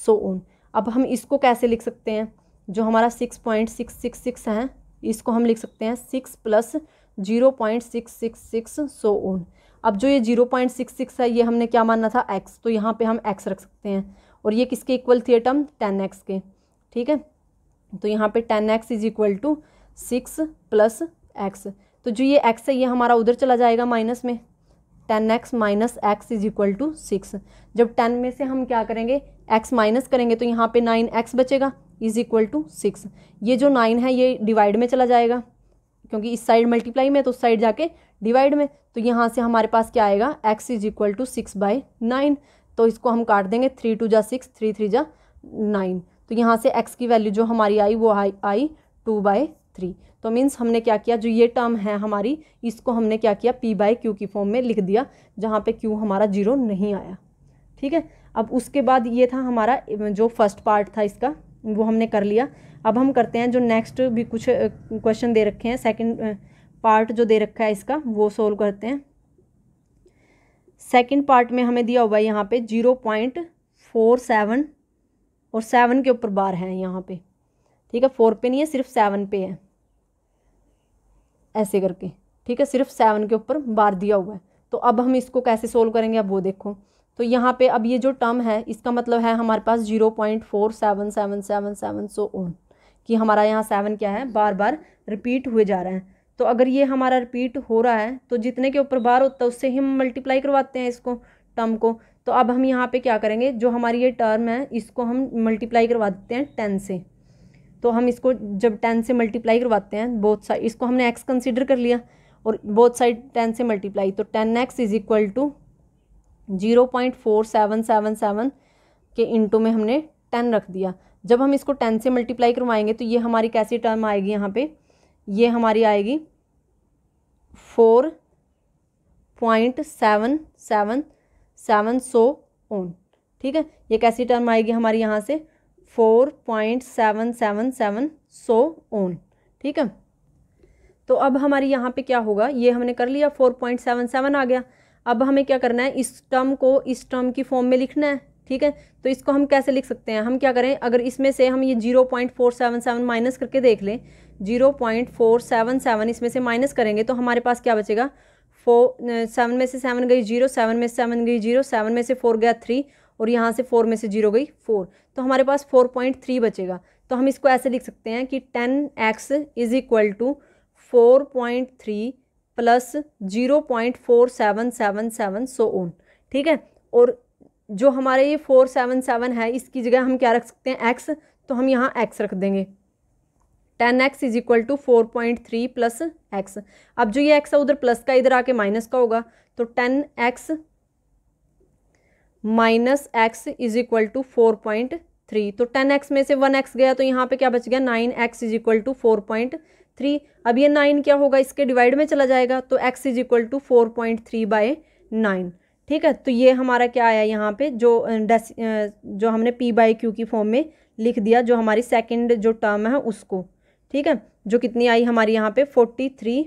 so on अब हम इसको कैसे लिख सकते हैं जो हमारा six point six six six है इसको हम लिख सकते हैं six plus zero point six six six so on अब जो ये जीरो पॉइंट सिक्स सिक्स है ये हमने क्या मानना था एक्स तो यहाँ पे हम एक्स रख सकते हैं और ये किसके इक्वल थी टर्म टेन एक्स के ठीक है तो यहाँ पे ten x is equal to six plus x तो जो ये एक्स है ये हमारा उधर चला जाएगा माइनस में ten x minus x is equal to six जब टेन में से हम क्या करेंगे एक्स माइनस करेंगे तो यहाँ पे नाइन एक्स बचेगा इज इक्वल टू सिक्स ये जो नाइन है ये डिवाइड में चला जाएगा क्योंकि इस साइड मल्टीप्लाई में तो उस साइड जाके डिवाइड में तो यहाँ से हमारे पास क्या आएगा x is equal to six by nine तो इसको हम काट देंगे थ्री टू जा सिक्स थ्री थ्री जा नाइन तो यहाँ से एक्स की वैल्यू जो हमारी आई वो आई आई टू बाई थ्री तो मीन्स हमने क्या किया जो ये टर्म है हमारी इसको हमने क्या किया पी बाई क्यू की फॉर्म में लिख दिया जहाँ पे क्यू हमारा जीरो नहीं आया ठीक है अब उसके बाद ये था हमारा जो फर्स्ट पार्ट था इसका वो हमने कर लिया अब हम करते हैं जो नेक्स्ट भी कुछ क्वेश्चन दे रखे हैं सेकंड पार्ट जो दे रखा है इसका वो सोल्व करते हैं सेकंड पार्ट में हमें दिया हुआ है यहाँ पे जीरो पॉइंट फोर सेवन और सेवन के ऊपर बार हैं यहाँ पे ठीक है फोर पे नहीं है सिर्फ सेवन पे है ऐसे करके ठीक है सिर्फ सेवन के ऊपर बार दिया हुआ है तो अब हम इसको कैसे सोल्व करेंगे अब वो देखो तो यहाँ पे अब ये जो टर्म है इसका मतलब है हमारे पास zero point four seven seven seven seven so on कि हमारा यहाँ सेवन क्या है बार बार रिपीट हुए जा रहे हैं तो अगर ये हमारा रिपीट हो रहा है तो जितने के ऊपर बार होता है उससे ही हम मल्टीप्लाई करवाते हैं इसको टर्म को तो अब हम यहाँ पे क्या करेंगे जो हमारी ये टर्म है इसको हम मल्टीप्लाई करवा देते हैं टेन से तो हम इसको जब टेन से मल्टीप्लाई करवाते हैं बोथ साइड इसको हमने एक्स कंसिडर कर लिया और बोथ साइड टेन से मल्टीप्लाई तो ten x is equal to zero point four seven seven seven के इंटू में हमने टेन रख दिया जब हम इसको टेन से मल्टीप्लाई करवाएंगे तो ये हमारी कैसी टर्म आएगी यहाँ पे ये हमारी आएगी four point seven seven seven so on ठीक है ये कैसी टर्म आएगी हमारी यहाँ से four point seven seven seven so on ठीक है तो अब हमारे यहाँ पे क्या होगा ये हमने कर लिया फोर पॉइंट सेवन सेवन आ गया अब हमें क्या करना है इस टर्म को इस टर्म की फॉर्म में लिखना है ठीक है तो इसको हम कैसे लिख सकते हैं हम क्या करें अगर इसमें से हम ये zero point four seven seven minus करके देख लें zero point four seven seven इसमें से माइनस करेंगे तो हमारे पास क्या बचेगा फोर सेवन में से सेवन गई जीरो सेवन में से सेवन गई जीरो सेवन में से फोर गया थ्री और यहाँ से फोर में से जीरो गई फोर तो हमारे पास फोर पॉइंट थ्री बचेगा तो हम इसको ऐसे लिख सकते हैं कि ten x is equal to four point three plus zero point four seven seven seven so on ठीक है और जो हमारे ये फोर सेवन सेवन है इसकी जगह हम क्या रख सकते हैं एक्स तो हम यहाँ एक्स रख देंगे ten x is equal to four point three plus x अब जो ये एक्स है उधर प्लस का इधर आके माइनस का होगा तो ten x minus x is equal to four point three तो टेन एक्स में से वन एक्स गया तो यहाँ पे क्या बच गया nine x is equal to four point three अब ये नाइन क्या होगा इसके डिवाइड में चला जाएगा तो x is equal to four point three by nine ठीक है तो ये हमारा क्या आया यहाँ पे जो डेस जो हमने पी बाई क्यू की फॉर्म में लिख दिया जो हमारी सेकंड जो टर्म है उसको ठीक है जो कितनी आई हमारी यहाँ पे forty three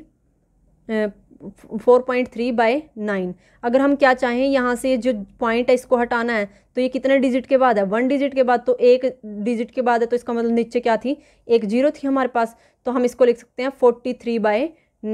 four point three by nine अगर हम क्या चाहें यहाँ से जो पॉइंट है इसको हटाना है तो ये कितने डिजिट के बाद है वन डिजिट के बाद तो एक डिजिट के बाद है तो इसका मतलब नीचे क्या थी एक जीरो थी हमारे पास तो हम इसको लिख सकते हैं फोर्टी थ्री बाई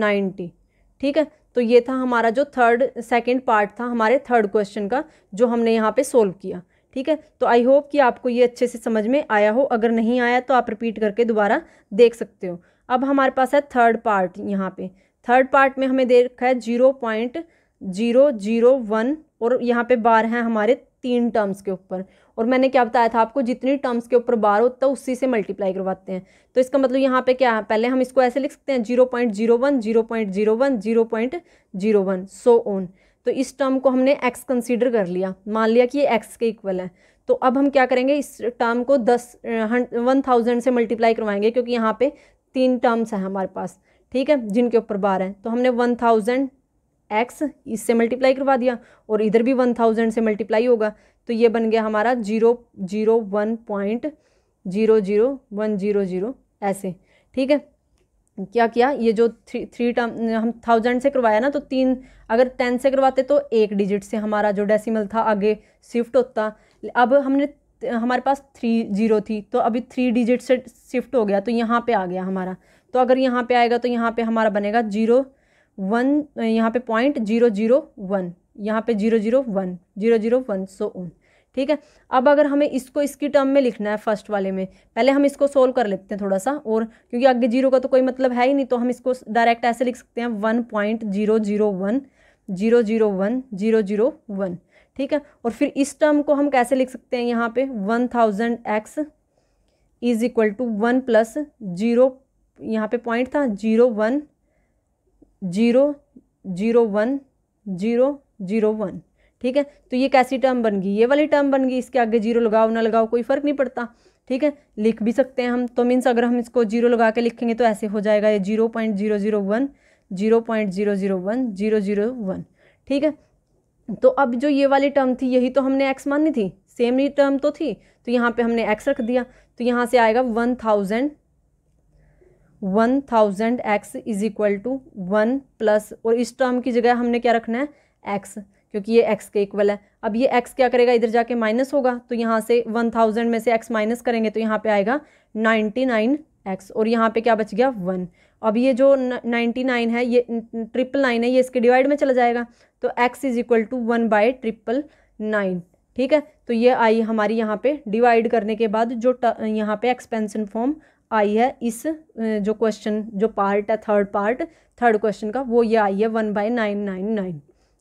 नाइन्टी ठीक है तो ये था हमारा जो थर्ड सेकेंड पार्ट था हमारे थर्ड क्वेश्चन का जो हमने यहाँ पे सोल्व किया ठीक है तो आई होप कि आपको ये अच्छे से समझ में आया हो अगर नहीं आया तो आप रिपीट करके दोबारा देख सकते हो अब हमारे पास है थर्ड पार्ट यहाँ पे थर्ड पार्ट में हमें दे रखा है zero point zero zero one और यहाँ पे बार हैं हमारे तीन टर्म्स के ऊपर और मैंने क्या बताया था आपको जितनी टर्म्स के ऊपर बार होता है उसी से मल्टीप्लाई करवाते हैं तो इसका मतलब यहाँ पे क्या है पहले हम इसको ऐसे लिख सकते हैं zero point zero one zero point zero one zero point zero one so on तो इस टर्म को हमने एक्स कंसिडर कर लिया मान लिया कि ये एक्स के इक्वल है तो अब हम क्या करेंगे इस टर्म को दस वन थाउजेंड से मल्टीप्लाई करवाएंगे क्योंकि यहाँ पे तीन टर्म्स हैं हमारे पास ठीक है जिनके ऊपर बार हैं तो हमने वन थाउजेंड एक्स इससे मल्टीप्लाई करवा दिया और इधर भी वन थाउजेंड से मल्टीप्लाई होगा तो ये बन गया हमारा zero zero one point zero zero one zero zero ऐसे ठीक है क्या किया ये जो थ्री थ्री टर्म हम थाउजेंड से करवाया ना तो तीन अगर टेन से करवाते तो एक डिजिट से हमारा जो डेसिमल था आगे शिफ्ट होता अब हमने हमारे पास थ्री जीरो थी तो अभी थ्री डिजिट से शिफ्ट हो गया तो यहाँ पे आ गया हमारा तो अगर यहाँ पे आएगा तो यहाँ पे हमारा बनेगा जीरो वन यहाँ पे पॉइंट जीरो जीरो वन यहाँ पे zero zero one zero zero one so on ठीक है अब अगर हमें इसको इसकी टर्म में लिखना है फर्स्ट वाले में पहले हम इसको सोल्व कर लेते हैं थोड़ा सा और क्योंकि आगे जीरो का तो कोई मतलब है ही नहीं तो हम इसको डायरेक्ट ऐसे लिख सकते हैं one point zero zero one zero zero one zero zero one ठीक है और फिर इस टर्म को हम कैसे लिख सकते हैं यहाँ पे one thousand x is equal to one plus zero यहाँ पे पॉइंट था zero one zero zero one zero zero one ठीक है तो ये कैसी टर्म बन गई ये वाली टर्म बन गई इसके आगे जीरो लगाओ ना लगाओ कोई फ़र्क नहीं पड़ता ठीक है लिख भी सकते हैं हम तो मीन्स अगर हम इसको जीरो लगा के लिखेंगे तो ऐसे हो जाएगा ये zero point zero zero one zero point zero zero one zero zero one ठीक है तो अब जो ये वाली टर्म थी यही तो हमने एक्स मानी थी सेम ही टर्म तो थी तो यहाँ पे हमने एक्स रख दिया तो यहाँ से आएगा one thousand one thousand x is equal to one plus और इस टर्म की जगह हमने क्या रखना है एक्स क्योंकि ये एक्स के इक्वल है अब ये एक्स क्या करेगा इधर जाके माइनस होगा तो यहाँ से वन थाउजेंड में से एक्स माइनस करेंगे तो यहाँ पे आएगा नाइन्टी नाइन एक्स और यहाँ पे क्या बच गया वन अब ये जो नाइन्टी नाइन है ये ट्रिपल नाइन है ये इसके डिवाइड में चला जाएगा तो x is equal to one by triple nine ठीक है तो ये आई हमारी यहाँ पे डिवाइड करने के बाद जो यहाँ पे एक्सपेंसन फॉर्म आई है इस जो क्वेश्चन जो पार्ट है थर्ड पार्ट थर्ड क्वेश्चन का वो ये आई है one by nine nine nine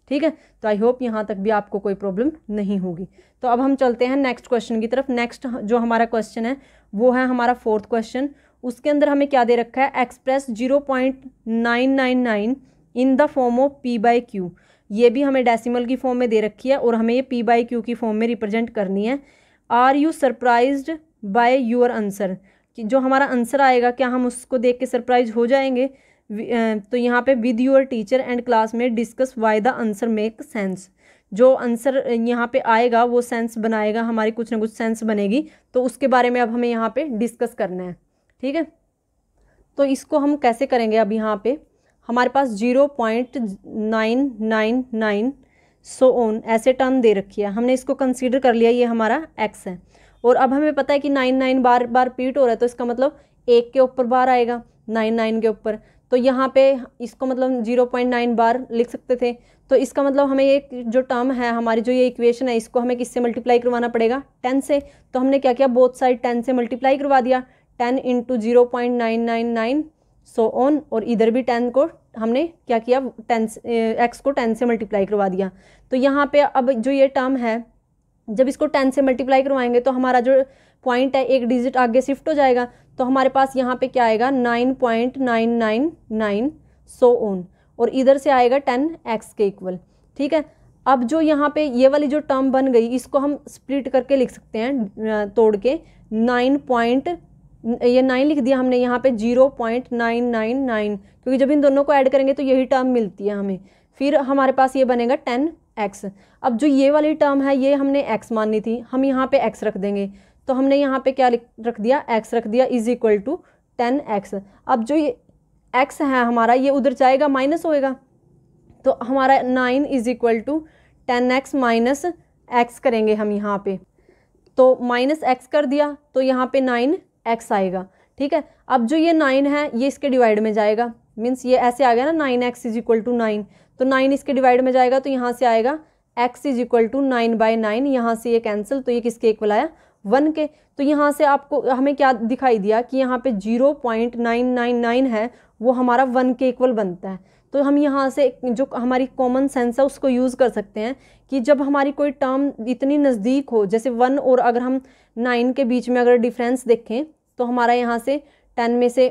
ठीक है तो आई होप यहाँ तक भी आपको कोई प्रॉब्लम नहीं होगी तो अब हम चलते हैं नेक्स्ट क्वेश्चन की तरफ नेक्स्ट जो हमारा क्वेश्चन है वो है हमारा फोर्थ क्वेश्चन उसके अंदर हमें क्या दे रखा है express zero point nine nine nine in the form of p by q ये भी हमें डेसिमल की फॉर्म में दे रखी है और हमें ये पी बाई क्यू की फॉर्म में रिप्रेजेंट करनी है are you surprised by your answer कि जो हमारा आंसर आएगा क्या हम उसको देख के सरप्राइज हो जाएंगे तो यहाँ पे with your teacher and class में discuss why the answer make sense जो आंसर यहाँ पे आएगा वो सेंस बनाएगा हमारी कुछ ना कुछ सेंस बनेगी तो उसके बारे में अब हमें यहाँ पे डिस्कस करना है ठीक है तो इसको हम कैसे करेंगे अब यहाँ पे हमारे पास zero point nine nine nine so on ऐसे टर्म दे रखी है हमने इसको कंसीडर कर लिया ये हमारा एक्स है और अब हमें पता है कि नाइन नाइन बार बार पीट हो रहा है तो इसका मतलब एक के ऊपर बार आएगा नाइन नाइन के ऊपर तो यहाँ पे इसको मतलब जीरो पॉइंट नाइन बार लिख सकते थे तो इसका मतलब हमें ये जो टर्म है हमारी जो ये इक्वेशन है इसको हमें किससे मल्टीप्लाई करवाना पड़ेगा टेन से तो हमने क्या किया बोथ साइड टेन से मल्टीप्लाई करवा दिया ten into zero point nine nine nine so on और इधर भी टेन को हमने क्या किया टेन एक्स को टेन से मल्टीप्लाई करवा दिया तो यहाँ पे अब जो ये टर्म है जब इसको टेन से मल्टीप्लाई करवाएंगे तो हमारा जो पॉइंट है एक डिजिट आगे शिफ्ट हो जाएगा तो हमारे पास यहाँ पे क्या आएगा nine point nine nine nine so on और इधर से आएगा टेन एक्स के इक्वल ठीक है अब जो यहाँ पे ये वाली जो टर्म बन गई इसको हम स्प्लिट करके लिख सकते हैं तोड़ के नाइन पॉइंट ये नाइन लिख दिया हमने यहाँ पे zero point nine nine nine क्योंकि जब इन दोनों को ऐड करेंगे तो यही टर्म मिलती है हमें फिर हमारे पास ये बनेगा टेन एक्स अब जो ये वाली टर्म है ये हमने एक्स माननी थी हम यहाँ पे एक्स रख देंगे तो हमने यहाँ पे क्या रख दिया एक्स रख दिया is equal to ten x अब जो ये एक्स है हमारा ये उधर जाएगा माइनस होएगा तो हमारा nine is equal to ten x minus x करेंगे हम यहाँ पे तो माइनस एक्स कर दिया तो यहाँ पे नाइन एक्स आएगा ठीक है अब जो ये नाइन है ये इसके डिवाइड में जाएगा मीन्स ये ऐसे आ गया ना nine x is equal to nine तो नाइन इसके डिवाइड में जाएगा तो यहाँ से आएगा x is equal to nine by nine यहाँ से ये कैंसिल तो ये किसके इक्वल आया वन के तो यहाँ से आपको हमें क्या दिखाई दिया कि यहाँ पे zero point nine nine nine है वो हमारा वन के इक्वल बनता है तो हम यहाँ से जो हमारी कॉमन सेंस है उसको यूज़ कर सकते हैं कि जब हमारी कोई टर्म इतनी नज़दीक हो जैसे वन और अगर हम नाइन के बीच में अगर डिफ्रेंस देखें तो हमारा यहाँ से टेन में से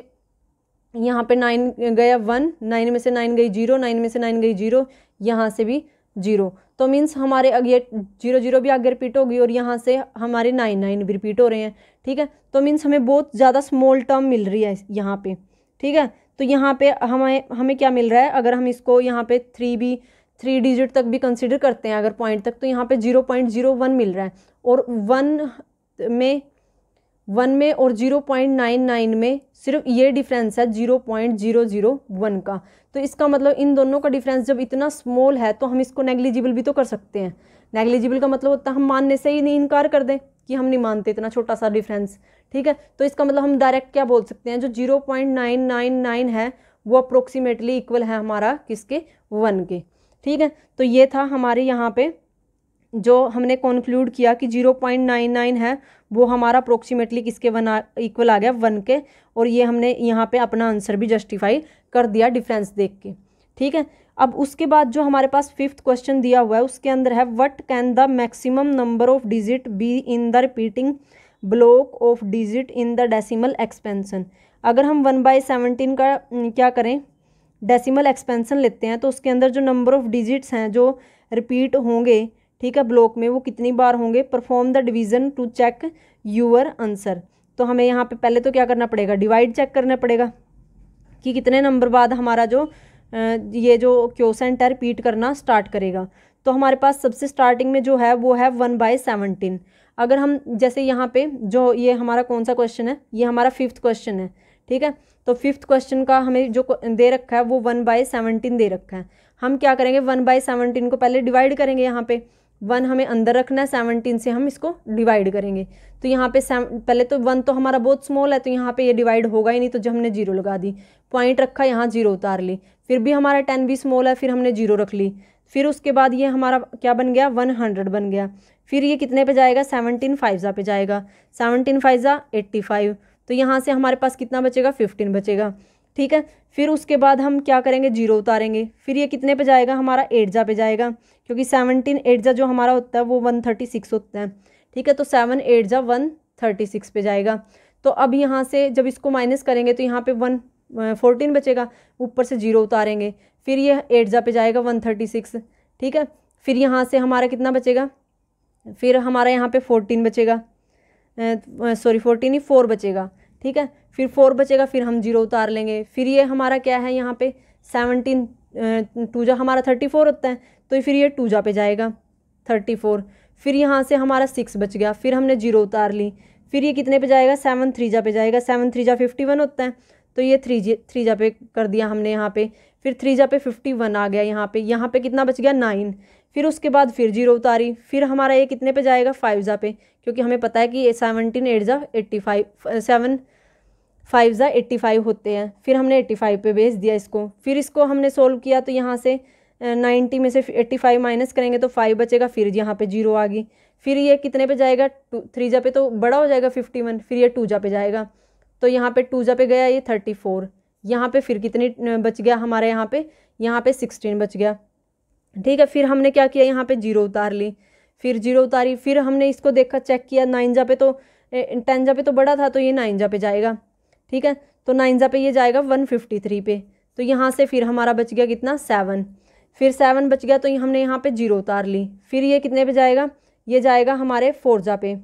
यहाँ पे नाइन गया वन नाइन में से नाइन गई जीरो नाइन में से नाइन गई जीरो यहाँ से भी जीरो तो मीन्स हमारे अगे जीरो जीरो भी आगे रिपीट होगी और यहाँ से हमारे नाइन नाइन भी रिपीट हो रहे हैं ठीक है तो मीन्स हमें बहुत ज़्यादा स्मॉल टर्म मिल रही है यहाँ पे ठीक है तो यहाँ पे हमें हमें क्या मिल रहा है अगर हम इसको यहाँ पे थ्री भी थ्री डिजिट तक भी कंसिडर करते हैं अगर पॉइंट तक तो यहाँ पर जीरो पॉइंट जीरो वन मिल रहा है और वन में वन में और जीरो पॉइंट नाइन नाइन में सिर्फ ये डिफरेंस है zero point zero zero one का तो इसका मतलब इन दोनों का डिफरेंस जब इतना स्मॉल है तो हम इसको नेग्लिजिबल भी तो कर सकते हैं नेग्लिजिबल का मतलब होता है हम मानने से ही नहीं इनकार कर दें कि हम नहीं मानते इतना छोटा सा डिफरेंस ठीक है तो इसका मतलब हम डायरेक्ट क्या बोल सकते हैं जो zero point nine nine nine है वो अप्रोक्सीमेटली इक्वल है हमारा किसके वन के ठीक है तो ये था हमारे यहाँ पे जो हमने कंक्लूड किया कि जीरो पॉइंट नाइन नाइन है वो हमारा अप्रोक्सीमेटली किसके वन इक्वल आ गया वन के और ये हमने यहाँ पे अपना आंसर भी जस्टिफाई कर दिया डिफरेंस देख के ठीक है अब उसके बाद जो हमारे पास फिफ्थ क्वेश्चन दिया हुआ है उसके अंदर है what can the maximum number of digit be in the repeating block of digit in the decimal expansion अगर हम वन बाई सेवनटीन का क्या करें डेसीमल एक्सपेंसन लेते हैं तो उसके अंदर जो नंबर ऑफ डिजिट्स हैं जो रिपीट होंगे ठीक है ब्लॉक में वो कितनी बार होंगे perform the division to check your answer तो हमें यहाँ पे पहले तो क्या करना पड़ेगा डिवाइड चेक करना पड़ेगा कि कितने नंबर बाद हमारा जो ये जो क्योसेंट है रिपीट करना स्टार्ट करेगा तो हमारे पास सबसे स्टार्टिंग में जो है वो है वन बाय सेवनटीन अगर हम जैसे यहाँ पे जो ये हमारा कौन सा क्वेश्चन है ये हमारा फिफ्थ क्वेश्चन है ठीक है तो फिफ्थ क्वेश्चन का हमें जो दे रखा है वो वन बाय सेवनटीन दे रखा है हम क्या करेंगे वन बाय सेवनटीन को पहले डिवाइड करेंगे यहाँ पे वन हमें अंदर रखना है सेवनटीन से हम इसको डिवाइड करेंगे तो यहाँ पे पहले तो वन तो हमारा बहुत स्मॉल है तो यहाँ पे ये डिवाइड होगा ही नहीं तो जब हमने जीरो लगा दी पॉइंट रखा यहाँ जीरो उतार ली फिर भी हमारा टेन भी स्मॉल है फिर हमने जीरो रख ली फिर उसके बाद ये हमारा क्या बन गया वन हंड्रेड बन गया फिर ये कितने पे जाएगा सेवनटीन फाइवज़ा पे जाएगा सेवनटीन फाइवज़ा एट्टी फाइव तो यहाँ से हमारे पास कितना बचेगा फिफ्टीन बचेगा ठीक है फिर उसके बाद हम क्या करेंगे जीरो उतारेंगे फिर ये कितने पे जाएगा हमारा एट जा पे जाएगा क्योंकि सेवनटीन एट जो हमारा होता है वो वन थर्टी सिक्स होता है ठीक है तो सेवन एट जा वन थर्टी सिक्स पे जाएगा तो अब यहाँ से जब इसको माइनस करेंगे तो यहाँ पे वन फोर्टीन बचेगा ऊपर से जीरो उतारेंगे फिर ये एट जा पे जाएगा वन थर्टी सिक्स ठीक है फिर यहाँ से हमारा कितना बचेगा फिर हमारा यहाँ पे फोर्टीन बचेगा सॉरी फोर्टीन ही फोर बचेगा ठीक है फिर फोर बचेगा फिर हम जीरो उतार लेंगे फिर ये हमारा क्या है यहाँ पे सेवनटीन टू जा हमारा थर्टी फोर होता है तो फिर ये टू जा पे जाएगा थर्टी फोर फिर यहाँ से हमारा सिक्स बच गया फिर हमने जीरो उतार ली फिर ये कितने पे जाएगा सेवन थ्री जा पे जाएगा सेवन थ्री जा फिफ्टी वन होता है तो ये थ्री जी थ्री जा पे कर दिया हमने यहाँ पे फिर थ्री जा पे फिफ्टी वन आ गया यहाँ पे यहाँ पे कितना बच गया नाइन फिर उसके बाद फिर जीरो उतारी फिर हमारा ये कितने पे जाएगा फाइव जा पे क्योंकि हमें पता है कि ये सेवनटीन एट जा एट्टी फाइव सेवन फाइव ज़ा एट्टी फाइव होते हैं फिर हमने एट्टी फाइव पर भेज दिया इसको फिर इसको हमने सोल्व किया तो यहाँ से नाइन्टी में से एट्टी फाइव माइनस करेंगे तो फाइव बचेगा फिर यहाँ पे जीरो आ गई फिर ये कितने पे जाएगा टू थ्री जा पे तो बड़ा हो जाएगा फिफ्टी वन फिर ये टू जा पे जाएगा तो यहाँ पे टू जा पे गया ये थर्टी फोर यहाँ पर फिर कितनी बच गया हमारे यहाँ पर यहाँ पर सिक्सटीन बच गया ठीक है फिर हमने क्या किया यहाँ पर जीरो उतार ली फिर जीरो उतारी फिर हमने इसको देखा चेक किया नाइन जा पे तो टेन जा पे तो बड़ा था तो ये नाइन जा पे जाएगा ठीक है तो नाइन्जा पे ये जाएगा वन फिफ्टी थ्री पे तो यहाँ से फिर हमारा बच गया कितना सेवन फिर सेवन बच गया तो हमने यहाँ पे जीरो उतार ली फिर ये कितने पे जाएगा ये जाएगा हमारे फोरजा पे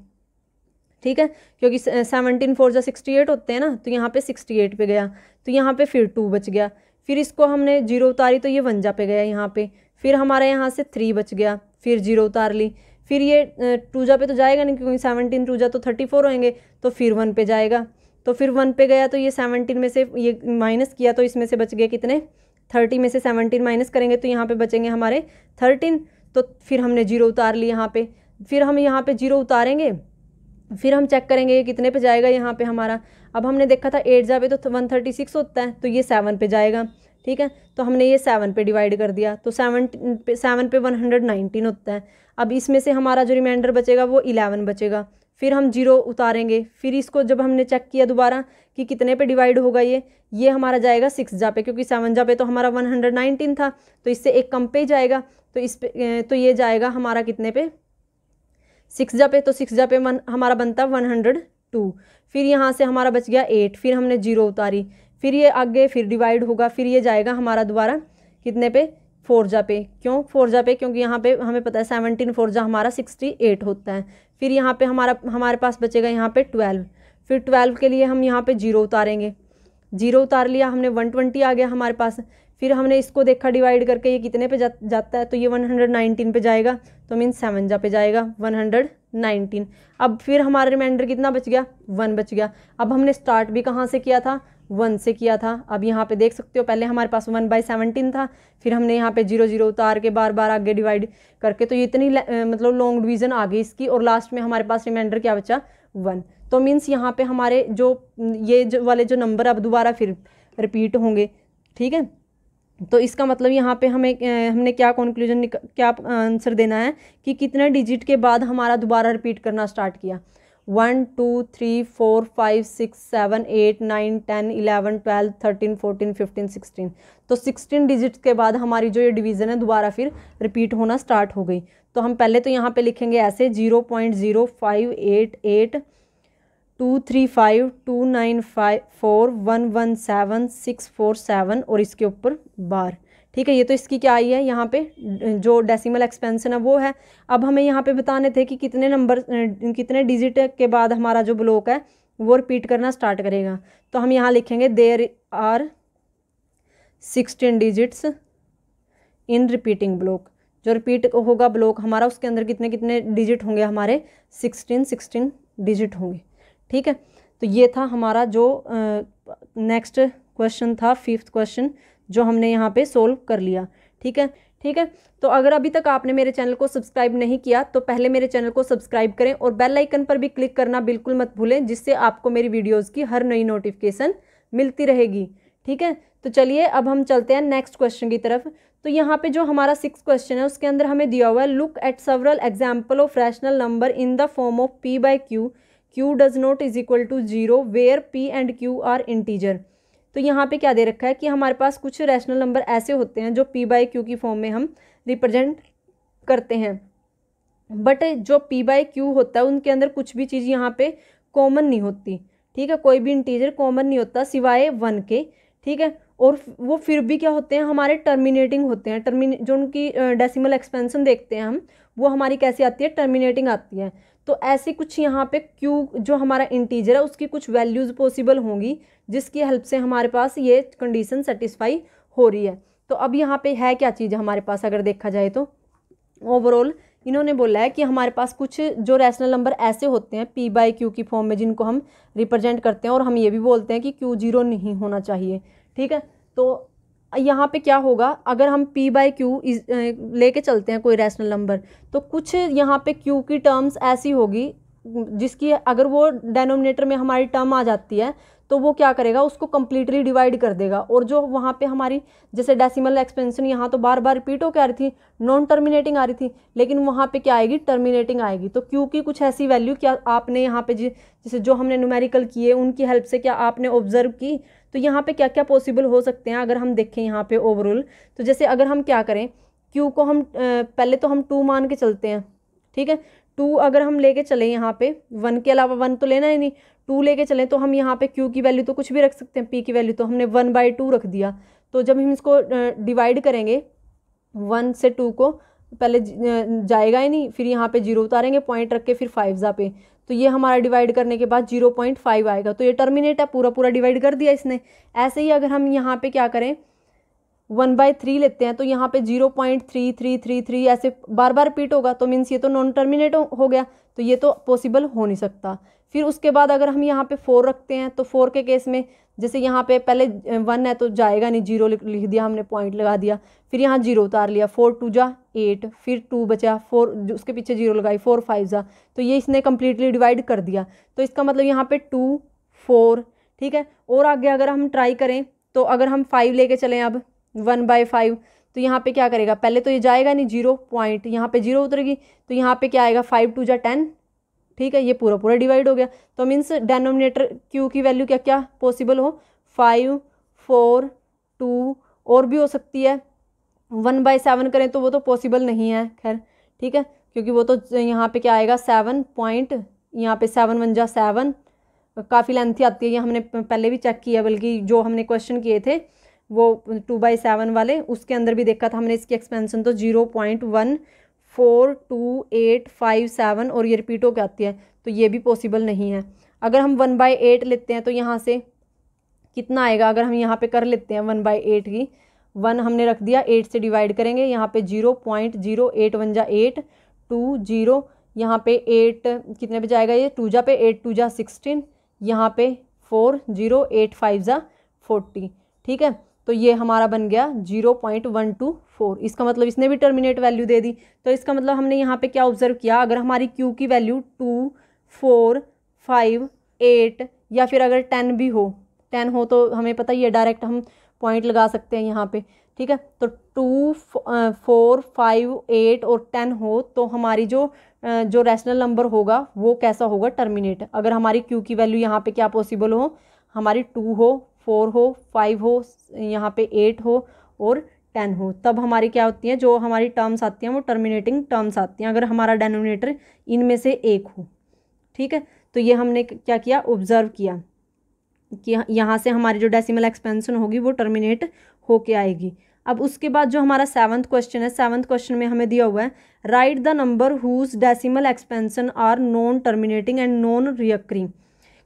ठीक है क्योंकि सेवनटीन फोरजा सिक्सटी एट होते हैं ना तो यहाँ पे सिक्सटी एट पे गया तो यहाँ पे फिर टू बच गया फिर इसको हमने जीरो उतारी तो ये वनजा पे गया यहाँ पे फिर हमारे यहाँ से थ्री बच गया फिर जीरो उतार ली फिर ये टूजा पे तो जाएगा नहीं क्योंकि सेवनटीन टूजा तो थर्टी फोर होंगे तो फिर वन पे जाएगा तो फिर वन पे गया तो ये सेवनटीन में से ये माइनस किया तो इसमें से बच गए कितने थर्टी में से सेवनटीन माइनस करेंगे तो यहाँ पे बचेंगे हमारे थर्टीन तो फिर हमने जीरो उतार ली यहाँ पे फिर हम यहाँ पे जीरो उतारेंगे फिर हम चेक करेंगे ये कितने पे जाएगा यहाँ पे हमारा अब हमने देखा था एट जाए तो वन थर्टी सिक्स होता है तो ये सेवन पे जाएगा ठीक है तो हमने ये सेवन पे डिवाइड कर दिया तो सेवन पे सेवन पे वन हंड्रेड नाइनटीन होता है अब इसमें से हमारा जो रिमाइंडर बचेगा वो इलेवन बचेगा फिर हम जीरो उतारेंगे फिर इसको जब हमने चेक किया दोबारा कि कितने पे डिवाइड होगा ये ये हमारा जाएगा सिक्स जा पे क्योंकि सेवन जा पे तो हमारा वन हंड्रेड नाइनटीन था तो इससे एक कम पे जाएगा तो इस पे तो ये जाएगा हमारा कितने पे सिक्स जा पे तो सिक्स जा पे वन हमारा बनता वन हंड्रेड टू फिर यहाँ से हमारा बच गया एट फिर हमने जीरो उतारी फिर ये आगे फिर डिवाइड होगा फिर ये जाएगा हमारा दोबारा कितने पे फोरजा पे क्यों फोरजा पे क्योंकि यहाँ पे हमें पता है सेवनटीन फोरजा हमारा सिक्सटी एट होता है फिर यहाँ पे हमारा हमारे पास बचेगा यहाँ पे ट्वेल्व फिर ट्वेल्व के लिए हम यहाँ पे जीरो उतारेंगे जीरो उतार लिया हमने वन ट्वेंटी आ गया हमारे पास फिर हमने इसको देखा डिवाइड करके ये कितने पे जा, जाता है तो ये वन हंड्रेड नाइनटीन पे जाएगा तो मीन सेवनजा पे जाएगा वन हंड्रेड नाइनटीन अब फिर हमारा रिमाइंडर कितना बच गया वन बच गया अब हमने स्टार्ट भी कहाँ से किया था वन से किया था अब यहाँ पे देख सकते हो पहले हमारे पास वन बाई सेवनटीन था फिर हमने यहाँ पे जीरो जीरो उतार के बार बार आगे डिवाइड करके तो ये इतनी मतलब लॉन्ग डिवीज़न आ गई इसकी और लास्ट में हमारे पास रिमाइंडर क्या बचा वन तो मीन्स यहाँ पे हमारे जो ये जो वाले जो नंबर अब दोबारा फिर रिपीट होंगे ठीक है तो इसका मतलब यहाँ पे हमें हमने क्या कंक्लूजन क्या आंसर देना है कि कितने डिजिट के बाद हमारा दोबारा रिपीट करना स्टार्ट किया one two three four five six seven eight nine ten eleven twelve thirteen fourteen fifteen sixteen तो सिक्सटीन डिजिट के बाद हमारी जो ये डिवीज़न है दोबारा फिर रिपीट होना स्टार्ट हो गई तो हम पहले तो यहाँ पे लिखेंगे ऐसे zero point zero five eight eight two three five two nine five four one one seven six four seven और इसके ऊपर बार ठीक है ये तो इसकी क्या आई है यहाँ पे जो डेसिमल एक्सपेंसन है वो है अब हमें यहाँ पे बताने थे कि कितने नंबर कितने डिजिट के बाद हमारा जो ब्लॉक है वो रिपीट करना स्टार्ट करेगा तो हम यहाँ लिखेंगे there are sixteen digits in repeating block जो रिपीट होगा ब्लॉक हमारा उसके अंदर कितने कितने डिजिट होंगे हमारे सिक्सटीन सिक्सटीन डिजिट होंगे ठीक है तो ये था हमारा जो नेक्स्ट क्वेश्चन था फिफ्थ क्वेश्चन जो हमने यहाँ पे सोल्व कर लिया ठीक है ठीक है तो अगर अभी तक आपने मेरे चैनल को सब्सक्राइब नहीं किया तो पहले मेरे चैनल को सब्सक्राइब करें और बेल आइकन पर भी क्लिक करना बिल्कुल मत भूलें जिससे आपको मेरी वीडियोस की हर नई नोटिफिकेशन मिलती रहेगी ठीक है तो चलिए अब हम चलते हैं नेक्स्ट क्वेश्चन की तरफ तो यहाँ पे जो हमारा सिक्स क्वेश्चन है उसके अंदर हमें दिया हुआ है look at several example of rational number in the form of p by q q does not is equal to zero where p and q are integer तो यहाँ पे क्या दे रखा है कि हमारे पास कुछ रैशनल नंबर ऐसे होते हैं जो पी बाई क्यू की फॉर्म में हम रिप्रेजेंट करते हैं बट जो पी बाई क्यू होता है उनके अंदर कुछ भी चीज़ यहाँ पे कॉमन नहीं होती ठीक है कोई भी इंटीजर कॉमन नहीं होता सिवाय वन के ठीक है और वो फिर भी क्या होते हैं हमारे टर्मिनेटिंग होते हैं टर्मिने जो उनकी डेसिमल एक्सपेंसन देखते हैं हम वो हमारी कैसी आती है टर्मिनेटिंग आती है तो ऐसे कुछ यहाँ पे क्यू जो हमारा इंटीजर है उसकी कुछ वैल्यूज़ पॉसिबल होंगी जिसकी हेल्प से हमारे पास ये कंडीशन सेटिस्फाई हो रही है तो अब यहाँ पे है क्या चीज़ हमारे पास अगर देखा जाए तो ओवरऑल इन्होंने बोला है कि हमारे पास कुछ जो रैशनल नंबर ऐसे होते हैं पी बाई क्यू की फॉर्म में जिनको हम रिप्रेजेंट करते हैं और हम ये भी बोलते हैं कि क्यू जीरो नहीं होना चाहिए ठीक है तो यहाँ पे क्या होगा अगर हम p बाई क्यू लेके चलते हैं कोई रैशनल नंबर तो कुछ यहाँ पे q की टर्म्स ऐसी होगी जिसकी अगर वो डेनोमिनेटर में हमारी टर्म आ जाती है तो वो क्या करेगा उसको कम्प्लीटली डिवाइड कर देगा और जो वहाँ पे हमारी जैसे डेसिमल एक्सपेंशन यहाँ तो बार बार रिपीट होकर आ रही थी नॉन टर्मिनेटिंग आ रही थी लेकिन वहाँ पे क्या आएगी टर्मिनेटिंग आएगी तो क्यू की कुछ ऐसी वैल्यू क्या आपने यहाँ पे जैसे जो हमने न्यूमेरिकल किए उनकी हेल्प से क्या आपने ऑब्जर्व की तो यहाँ पे क्या क्या पॉसिबल हो सकते हैं अगर हम देखें यहाँ पे ओवरऑल तो जैसे अगर हम क्या करें क्यू को हम पहले तो हम टू मान के चलते हैं ठीक है टू अगर हम लेके चले यहाँ पे वन के अलावा वन तो लेना ही नहीं टू लेके चलें तो हम यहाँ पे क्यू की वैल्यू तो कुछ भी रख सकते हैं पी की वैल्यू तो हमने वन बाई टू रख दिया तो जब हम इसको डिवाइड करेंगे वन से टू को पहले जाएगा ही नहीं फिर यहाँ पे जीरो उतारेंगे पॉइंट रख के फिर फाइव जा पे तो ये हमारा डिवाइड करने के बाद जीरो पॉइंट फाइव आएगा तो ये टर्मिनेट है पूरा पूरा डिवाइड कर दिया इसने ऐसे ही अगर हम यहाँ पे क्या करें वन बाई थ्री लेते हैं तो यहाँ पे zero point three three three three ऐसे बार बार रिपीट होगा तो मीन्स ये तो नॉन टर्मिनेट हो गया तो ये तो पॉसिबल हो नहीं सकता फिर उसके बाद अगर हम यहाँ पे फोर रखते हैं तो फोर के केस में जैसे यहाँ पे पहले वन है तो जाएगा नहीं जीरो लिख दिया हमने पॉइंट लगा दिया फिर यहाँ जीरो उतार लिया फोर टू जा एट फिर टू बचा फोर उसके पीछे जीरो लगाई फोर फाइव जा तो ये इसने कम्प्लीटली डिवाइड कर दिया तो इसका मतलब यहाँ पे टू फोर ठीक है और आगे अगर हम ट्राई करें तो अगर हम फाइव लेके चलें अब वन बाय फाइव तो यहाँ पे क्या करेगा पहले तो ये जाएगा नहीं जीरो पॉइंट यहाँ पे जीरो उतरेगी तो यहाँ पे क्या आएगा फाइव टू जा टेन ठीक है ये पूरा पूरा डिवाइड हो गया तो मीन्स डेनोमिनेटर क्यू की वैल्यू क्या क्या पॉसिबल हो फाइव फोर टू और भी हो सकती है वन बाई सेवन करें तो वो तो पॉसिबल नहीं है खैर ठीक है क्योंकि वो तो यहाँ पे क्या आएगा सेवन पॉइंट यहाँ पे सेवन वन जा सेवन काफ़ी लेंथी आती है ये हमने पहले भी चेक किया बल्कि जो हमने क्वेश्चन किए थे वो टू बाई सेवन वाले उसके अंदर भी देखा था हमने इसकी एक्सपेंसन तो zero point one four two eight five seven और ये रिपीट होकर आती है तो ये भी पॉसिबल नहीं है अगर हम वन बाई एट लेते हैं तो यहाँ से कितना आएगा अगर हम यहाँ पे कर लेते हैं वन बाई एट की वन हमने रख दिया एट से डिवाइड करेंगे यहाँ पे zero point zero eight one जा एट टू जीरो यहाँ पे एट कितने पे जाएगा ये टू जा पे एट टू जा सिक्सटीन यहाँ पे फोर जीरो एट फाइव जा फोर्टी ठीक है तो ये हमारा बन गया zero point one two four इसका मतलब इसने भी टर्मिनेट वैल्यू दे दी तो इसका मतलब हमने यहाँ पे क्या ऑब्जर्व किया अगर हमारी क्यू की value two four five eight या फिर अगर टेन भी हो टेन हो तो हमें पता ही है डायरेक्ट हम पॉइंट लगा सकते हैं यहाँ पे ठीक है तो टू फोर फाइव एट और टेन हो तो हमारी जो जो रैशनल नंबर होगा वो कैसा होगा टर्मिनेट अगर हमारी क्यू की वैल्यू यहाँ पे क्या पॉसिबल हो हमारी टू हो फोर हो फाइव हो यहाँ पे एट हो और टेन हो तब हमारी क्या होती है जो हमारी टर्म्स आती हैं वो टर्मिनेटिंग टर्म्स आती हैं अगर हमारा डेनोमिनेटर इनमें से एक हो ठीक है तो ये हमने क्या किया ऑब्ज़र्व किया कि यहाँ से हमारी जो डेसिमल एक्सपेंसन होगी वो टर्मिनेट होके आएगी अब उसके बाद जो हमारा सेवन्थ क्वेश्चन है सेवन्थ क्वेश्चन में हमें दिया हुआ है write the number whose decimal expansion are non terminating and non recurring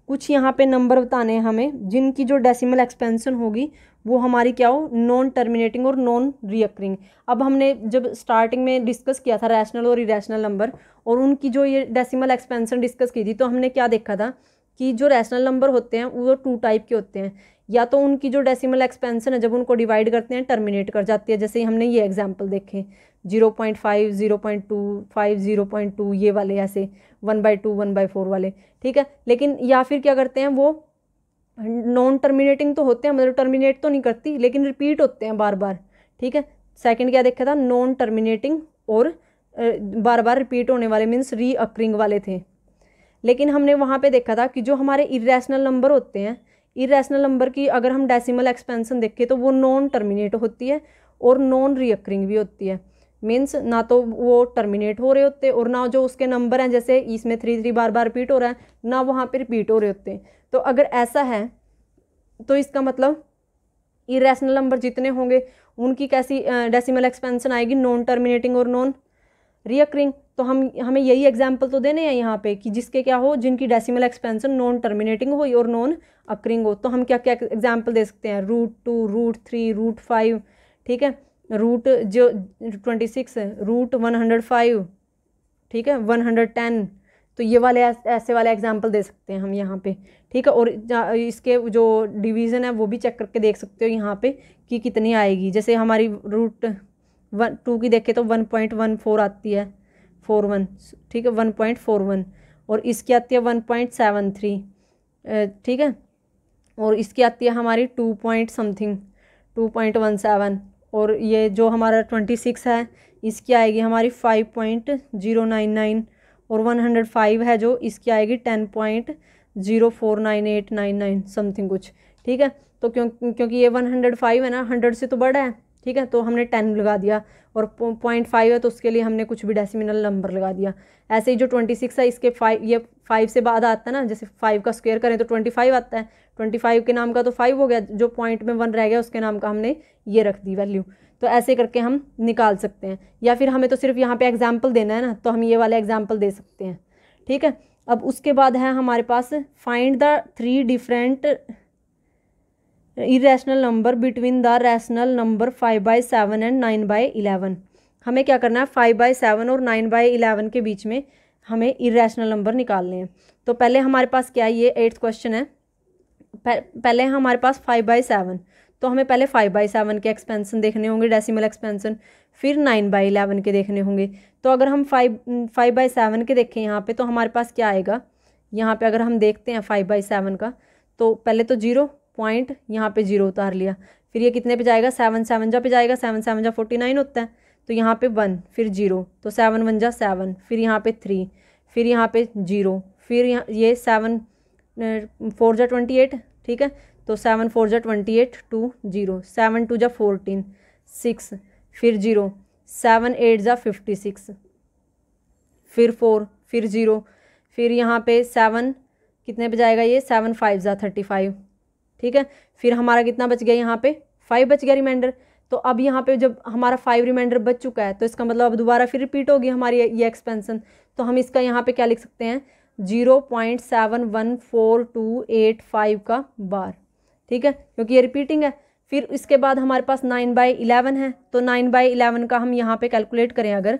कुछ यहाँ पे नंबर बताने हैं हमें जिनकी जो डेसिमल एक्सपेंसन होगी वो हमारी क्या हो नॉन टर्मिनेटिंग और नॉन रियकरिंग अब हमने जब स्टार्टिंग में डिस्कस किया था रैशनल और इरेशनल नंबर और उनकी जो ये डेसिमल एक्सपेंसन डिस्कस की थी तो हमने क्या देखा था कि जो रैशनल नंबर होते हैं वो टू टाइप के होते हैं या तो उनकी जो डेसिमल एक्सपेंसन है जब उनको डिवाइड करते हैं टर्मिनेट कर जाती है जैसे हमने ये एग्जाम्पल देखे zero point five zero point two five zero point two ये वाले ऐसे one by two one by four वाले ठीक है लेकिन या फिर क्या करते हैं वो नॉन टर्मिनेटिंग तो होते हैं मतलब टर्मिनेट तो नहीं करती लेकिन रिपीट होते हैं बार बार ठीक है सेकेंड क्या देखा था नॉन टर्मिनेटिंग और बार बार रिपीट होने वाले मीन्स रीअक्रिंग वाले थे लेकिन हमने वहाँ पे देखा था कि जो हमारे इरेशनल नंबर होते हैं इरेशनल नंबर की अगर हम डेसिमल एक्सपेंसन देखें तो वो नॉन टर्मिनेट होती है और नॉन रियकरिंग भी होती है मीन्स ना तो वो टर्मिनेट हो रहे होते और ना जो उसके नंबर हैं जैसे इसमें थ्री थ्री बार बार रिपीट हो रहा है ना वहाँ पर रिपीट हो रहे होते तो अगर ऐसा है तो इसका मतलब इरेशनल नंबर जितने होंगे उनकी कैसी डेसिमल एक्सपेंसन आएगी नॉन टर्मिनेटिंग और नॉन रियकरिंग तो हम हमें यही एग्जाम्पल तो देने हैं यहाँ पे कि जिसके क्या हो जिनकी डेसिमल एक्सपेंसन नॉन टर्मिनेटिंग हो और नॉन अक्रिंग हो तो हम क्या क्या एग्जाम्पल दे सकते हैं root two root three root five ठीक है रूट जो twenty six root one hundred five ठीक है वन हंड्रेड टेन तो ये वाले ऐसे वाले एग्जाम्पल दे सकते हैं हम यहाँ पे ठीक है और इसके जो डिवीज़न है वो भी चेक करके देख सकते हो यहाँ पे कि कितनी आएगी जैसे हमारी रूट वन टू की देखें तो वन पॉइंट वन फोर आती है फोर वन ठीक है वन पॉइंट फोर वन और इसकी आती है वन पॉइंट सेवन थ्री ठीक है और इसकी आती है हमारी two point something two point one seven और ये जो हमारा ट्वेंटी सिक्स है इसकी आएगी हमारी five point zero nine nine और वन हंड्रेड फाइव है जो इसकी आएगी ten point zero four nine eight nine nine something कुछ ठीक है तो क्यों क्योंकि ये वन हंड्रेड फाइव है ना हंड्रेड से तो बड़ा है ठीक है तो हमने टेन लगा दिया और पॉइंट फाइव है तो उसके लिए हमने कुछ भी डेसिमिनल नंबर लगा दिया ऐसे ही जो ट्वेंटी सिक्स है इसके फाइव ये फाइव से बाद आता है ना जैसे फाइव का स्क्वेयर करें तो ट्वेंटी फाइव आता है ट्वेंटी फाइव के नाम का तो फाइव हो गया जो पॉइंट में वन रह गया उसके नाम का हमने ये रख दी वैल्यू तो ऐसे करके हम निकाल सकते हैं या फिर हमें तो सिर्फ यहाँ पर एग्जाम्पल देना है ना तो हम ये वाला एग्जाम्पल दे सकते हैं ठीक है अब उसके बाद है हमारे पास find the three different irrational number between the rational number five by seven and nine by eleven हमें क्या करना है फाइव बाई सेवन और नाइन बाई इलेवन के बीच में हमें irrational नंबर निकालने हैं तो पहले हमारे पास क्या है ये एट्थ क्वेश्चन है पहले हमारे पास फाइव बाई सेवन तो हमें पहले फाइव बाई सेवन के एक्सपेंसन देखने होंगे डेसिमल एक्सपेंसन फिर नाइन बाई इलेवन के देखने होंगे तो अगर हम फाइव फाइव बाई सेवन के देखें यहाँ पे तो हमारे पास क्या आएगा यहाँ पे अगर हम देखते हैं फाइव बाई सेवन का तो पहले तो जीरो पॉइंट यहाँ पे जीरो उतार लिया फिर ये कितने पे जाएगा सेवन सेवन जा पे जाएगा सेवन सेवन जा फोर्टी नाइन होता है तो यहाँ पे वन फिर जीरो तो सेवन वन जा सेवन फिर यहाँ पे थ्री फिर यहाँ पे जीरो फिर यहाँ ये सेवन फोर जा ट्वेंटी एट ठीक है तो सेवन फोर जा twenty eight two zero seven two जा फोरटीन सिक्स फिर जीरो सेवन एट जा फिफ्टी सिक्स फिर फोर फिर जीरो फिर यहाँ पे सेवन कितने पे जाएगा ये सेवन फाइव ज़ा थर्टी फाइव ठीक है फिर हमारा कितना बच गया यहाँ पे फाइव बच गया रिमाइंडर तो अब यहाँ पे जब हमारा फाइव रिमाइंडर बच चुका है तो इसका मतलब अब दोबारा फिर रिपीट होगी हमारी ये एक्सपेंसन तो हम इसका यहाँ पे क्या लिख सकते हैं zero point seven one four two eight five का बार ठीक है क्योंकि ये रिपीटिंग है फिर इसके बाद हमारे पास नाइन बाई इलेवन है तो नाइन बाई इलेवन का हम यहाँ पे कैलकुलेट करें अगर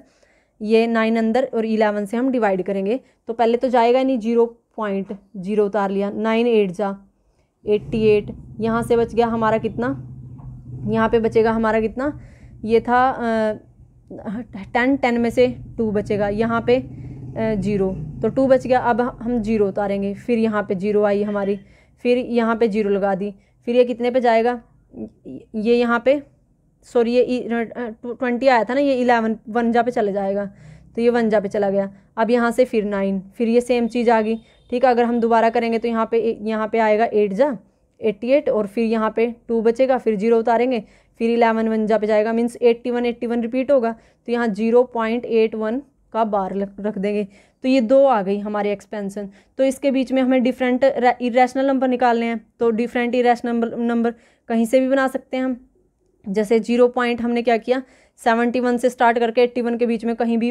ये नाइन अंदर और इलेवन से हम डिवाइड करेंगे तो पहले तो जाएगा नहीं जीरो पॉइंट जीरो उतार लिया नाइन एट जा एट्टी एट यहाँ से बच गया हमारा कितना यहाँ पे बचेगा हमारा कितना ये था टेन टेन में से टू बचेगा यहाँ पे जीरो तो टू बच गया अब हम जीरो उतारेंगे फिर यहाँ पे जीरो आई हमारी फिर यहाँ पे जीरो लगा दी फिर ये कितने पे जाएगा ये यहाँ पे सॉरी ये ट्वेंटी आया था ना ये इलेवन वनजा पे चले जाएगा तो ये वनजा पे चला गया अब यहाँ से फिर नाइन फिर ये सेम चीज़ आ गई ठीक है अगर हम दोबारा करेंगे तो यहाँ पे यहाँ पे आएगा एट जा एट्टी एट और फिर यहाँ पे टू बचेगा फिर जीरो उतारेंगे फिर इलेवन वन जा पे जाएगा means eighty one eighty one repeat होगा तो यहाँ जीरो पॉइंट एट वन का बार रख देंगे तो ये दो आ गई हमारे एक्सपेंसन तो इसके बीच में हमें डिफरेंट इरेशनल नंबर निकालने हैं तो डिफरेंट इरेशनल नंबर कहीं से भी बना सकते हैं हम जैसे जीरो पॉइंट हमने क्या किया सेवेंटी वन से स्टार्ट करके एट्टी वन के बीच में कहीं भी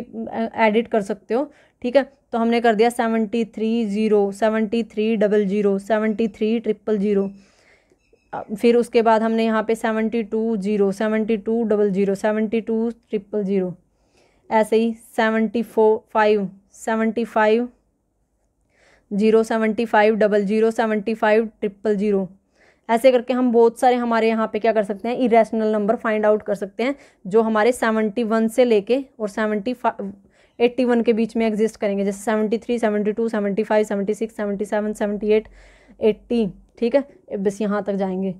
एडिट कर सकते हो ठीक है तो हमने कर दिया seventy three zero seventy three double zero seventy three triple zero फिर उसके बाद हमने यहाँ पे seventy two zero seventy two double zero seventy two triple zero ऐसे ही seventy four five seventy five zero seventy five double zero seventy five triple zero ऐसे करके हम बहुत सारे हमारे यहाँ पे क्या कर सकते हैं इरेशनल नंबर फाइंड आउट कर सकते हैं जो हमारे सेवनटी वन से लेके और सेवेंटी एट्टी वन के बीच में एग्जिस्ट करेंगे जैसे seventy three seventy two seventy five seventy six seventy seven seventy eight eighty ठीक है बस यहाँ तक जाएंगे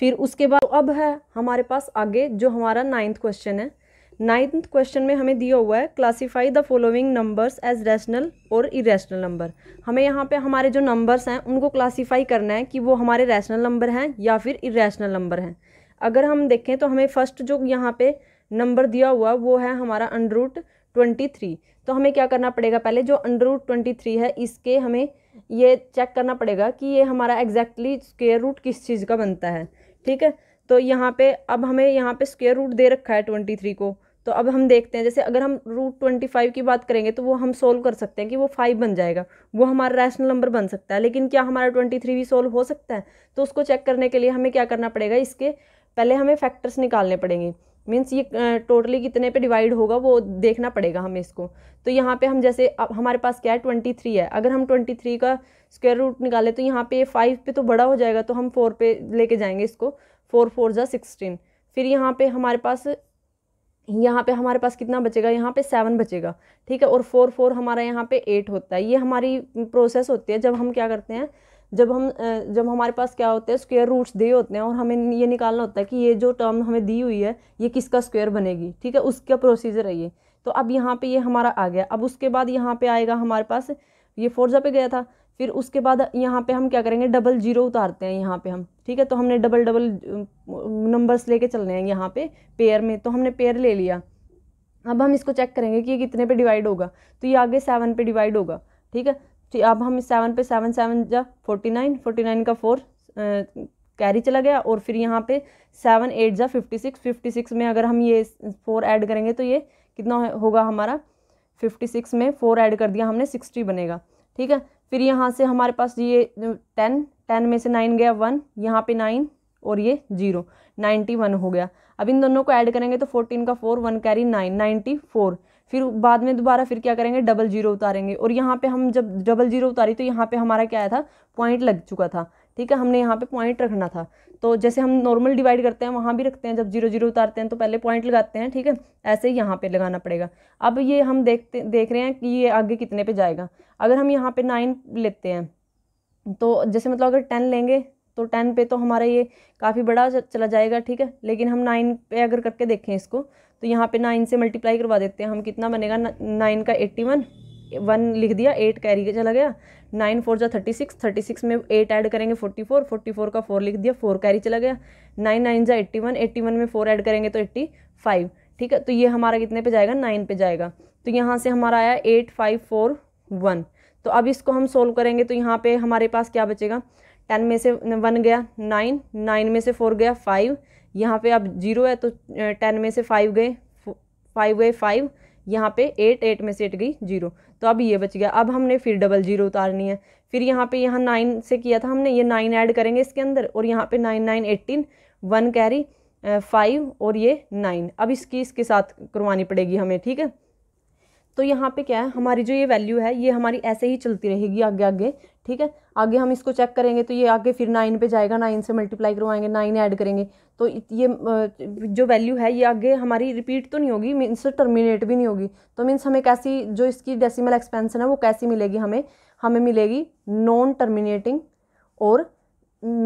फिर उसके बाद अब है हमारे पास आगे जो हमारा नाइन्थ क्वेश्चन है नाइन्थ क्वेश्चन में हमें दिया हुआ है classify the following numbers as rational और इरेशनल नंबर हमें यहाँ पे हमारे जो नंबर्स हैं उनको क्लासीफाई करना है कि वो हमारे रैशनल नंबर हैं या फिर इरेशनल नंबर हैं अगर हम देखें तो हमें फर्स्ट जो यहाँ पे नंबर दिया हुआ वो है हमारा अंडरूट ट्वेंटी थ्री तो हमें क्या करना पड़ेगा पहले जो अंडरूट ट्वेंटी थ्री है इसके हमें ये चेक करना पड़ेगा कि ये हमारा एग्जैक्टली स्क्वेयर रूट किस चीज़ का बनता है ठीक है तो यहाँ पे अब हमें यहाँ पे स्क्वेयर रूट दे रखा है ट्वेंटी थ्री को तो अब हम देखते हैं जैसे अगर हम रूट ट्वेंटी फाइव की बात करेंगे तो वो हम सोल्व कर सकते हैं कि वो फाइव बन जाएगा वो हमारा रैशनल नंबर बन सकता है लेकिन क्या हमारा ट्वेंटी थ्री भी सोल्व हो सकता है तो उसको चेक करने के लिए हमें क्या करना पड़ेगा इसके पहले हमें फैक्टर्स निकालने पड़ेंगे मीन्स ये टोटली कितने पे डिवाइड होगा वो देखना पड़ेगा हमें इसको तो यहाँ पे हम जैसे अब हमारे पास क्या है ट्वेंटी थ्री है अगर हम ट्वेंटी थ्री का स्क्वायर रूट निकालें तो यहाँ पे फाइव पे तो बड़ा हो जाएगा तो हम फोर पे लेके जाएंगे इसको फोर फोर ज़ा सिक्सटीन फिर यहाँ पे हमारे पास यहाँ पे हमारे पास कितना बचेगा यहाँ पे सेवन बचेगा ठीक है और फोर फोर हमारा यहाँ पे एट होता है ये हमारी प्रोसेस होती है जब हम क्या करते हैं जब हम जब हमारे पास क्या होता है स्क्वेयर रूट्स दिए होते हैं और हमें ये निकालना होता है कि ये जो टर्म हमें दी हुई है ये किसका स्क्वेयर बनेगी ठीक है उसका प्रोसीजर है ये तो अब यहाँ पर ये हमारा आ गया अब उसके बाद यहाँ पर आएगा हमारे पास ये फोर्जा पे गया था फिर उसके बाद यहाँ पे हम क्या करेंगे डबल ज़ीरो उतारते हैं यहाँ पे हम ठीक है तो हमने डबल डबल नंबर्स लेके चलने हैं यहाँ पे पेयर में तो हमने पेयर ले लिया अब हम इसको चेक करेंगे कि ये कितने पे डिवाइड होगा तो ये आगे सेवन पे डिवाइड होगा ठीक है तो अब हम सेवन पे सेवन सेवन जा फोर्टी नाइन फोर्टी नाइन का फोर कैरी चला गया और फिर यहाँ पे सेवन एट जा फिफ्टी सिक्स फिफ्टी सिक्स में अगर हम ये फोर ऐड करेंगे तो ये कितना होगा हमारा फिफ्टी सिक्स में फोर ऐड कर दिया हमने सिक्सटी बनेगा ठीक है फिर यहाँ से हमारे पास ये टेन टेन में से नाइन गया वन यहाँ पे नाइन और ये जीरो नाइन्टी वन हो गया अब इन दोनों को ऐड करेंगे तो फोर्टीन का four one carry nine ninety four फिर बाद में दोबारा फिर क्या करेंगे डबल जीरो उतारेंगे और यहाँ पे हम जब डबल जीरो उतारी तो यहाँ पे हमारा क्या आया था पॉइंट लग चुका था ठीक है हमने यहाँ पे पॉइंट रखना था तो जैसे हम नॉर्मल डिवाइड करते हैं वहाँ भी रखते हैं जब जीरो जीरो उतारते हैं तो पहले पॉइंट लगाते हैं ठीक है ऐसे ही यहाँ पे लगाना पड़ेगा अब ये हम देखते देख रहे हैं कि ये आगे कितने पे जाएगा अगर हम यहाँ पे नाइन लेते हैं तो जैसे मतलब अगर टेन लेंगे तो टेन पे तो हमारा ये काफ़ी बड़ा चला जाएगा ठीक है लेकिन हम नाइन पे अगर करके देखें इसको तो यहाँ पे नाइन से मल्टीप्लाई करवा देते हैं हम कितना बनेगा नाइन का एट्टी वन वन लिख दिया एट कैरी के चला गया नाइन फोर जा थर्टी सिक्स थर्टी सिक्स में एट ऐड करेंगे फोर्टी फोर फोर्टी फोर का फोर लिख दिया फोर कैरी चला गया नाइन नाइन जा एट्टी वन एट्टी वन में फोर ऐड करेंगे तो एट्टी फाइव ठीक है तो ये हमारा कितने पे जाएगा नाइन पे जाएगा तो यहाँ से हमारा आया एट फाइव फोर वन तो अब इसको हम सोल्व करेंगे तो यहाँ पे हमारे पास क्या बचेगा टेन में से वन गया नाइन नाइन में से फोर गया फाइव यहाँ पे अब जीरो है तो टेन में से फाइव गए फाइव गए फाइव यहाँ पे एट एट में से एट गई जीरो तो अब ये बच गया अब हमने फिर डबल जीरो उतारनी है फिर यहाँ पे यहाँ नाइन से किया था हमने ये नाइन ऐड करेंगे इसके अंदर और यहाँ पे nine nine eighteen one carry five और ये नाइन अब इसकी इसके साथ करवानी पड़ेगी हमें ठीक है तो यहाँ पे क्या है हमारी जो ये वैल्यू है ये हमारी ऐसे ही चलती रहेगी आगे आगे ठीक है आगे हम इसको चेक करेंगे तो ये आगे फिर नाइन पे जाएगा नाइन से मल्टीप्लाई करवाएंगे नाइन ऐड करेंगे तो ये जो वैल्यू है ये आगे हमारी रिपीट तो नहीं होगी मीन्स टर्मिनेट भी नहीं होगी तो मीन्स हमें कैसी जो इसकी डेसीमल एक्सपेंसन है वो कैसी मिलेगी हमें हमें मिलेगी नॉन टर्मिनेटिंग और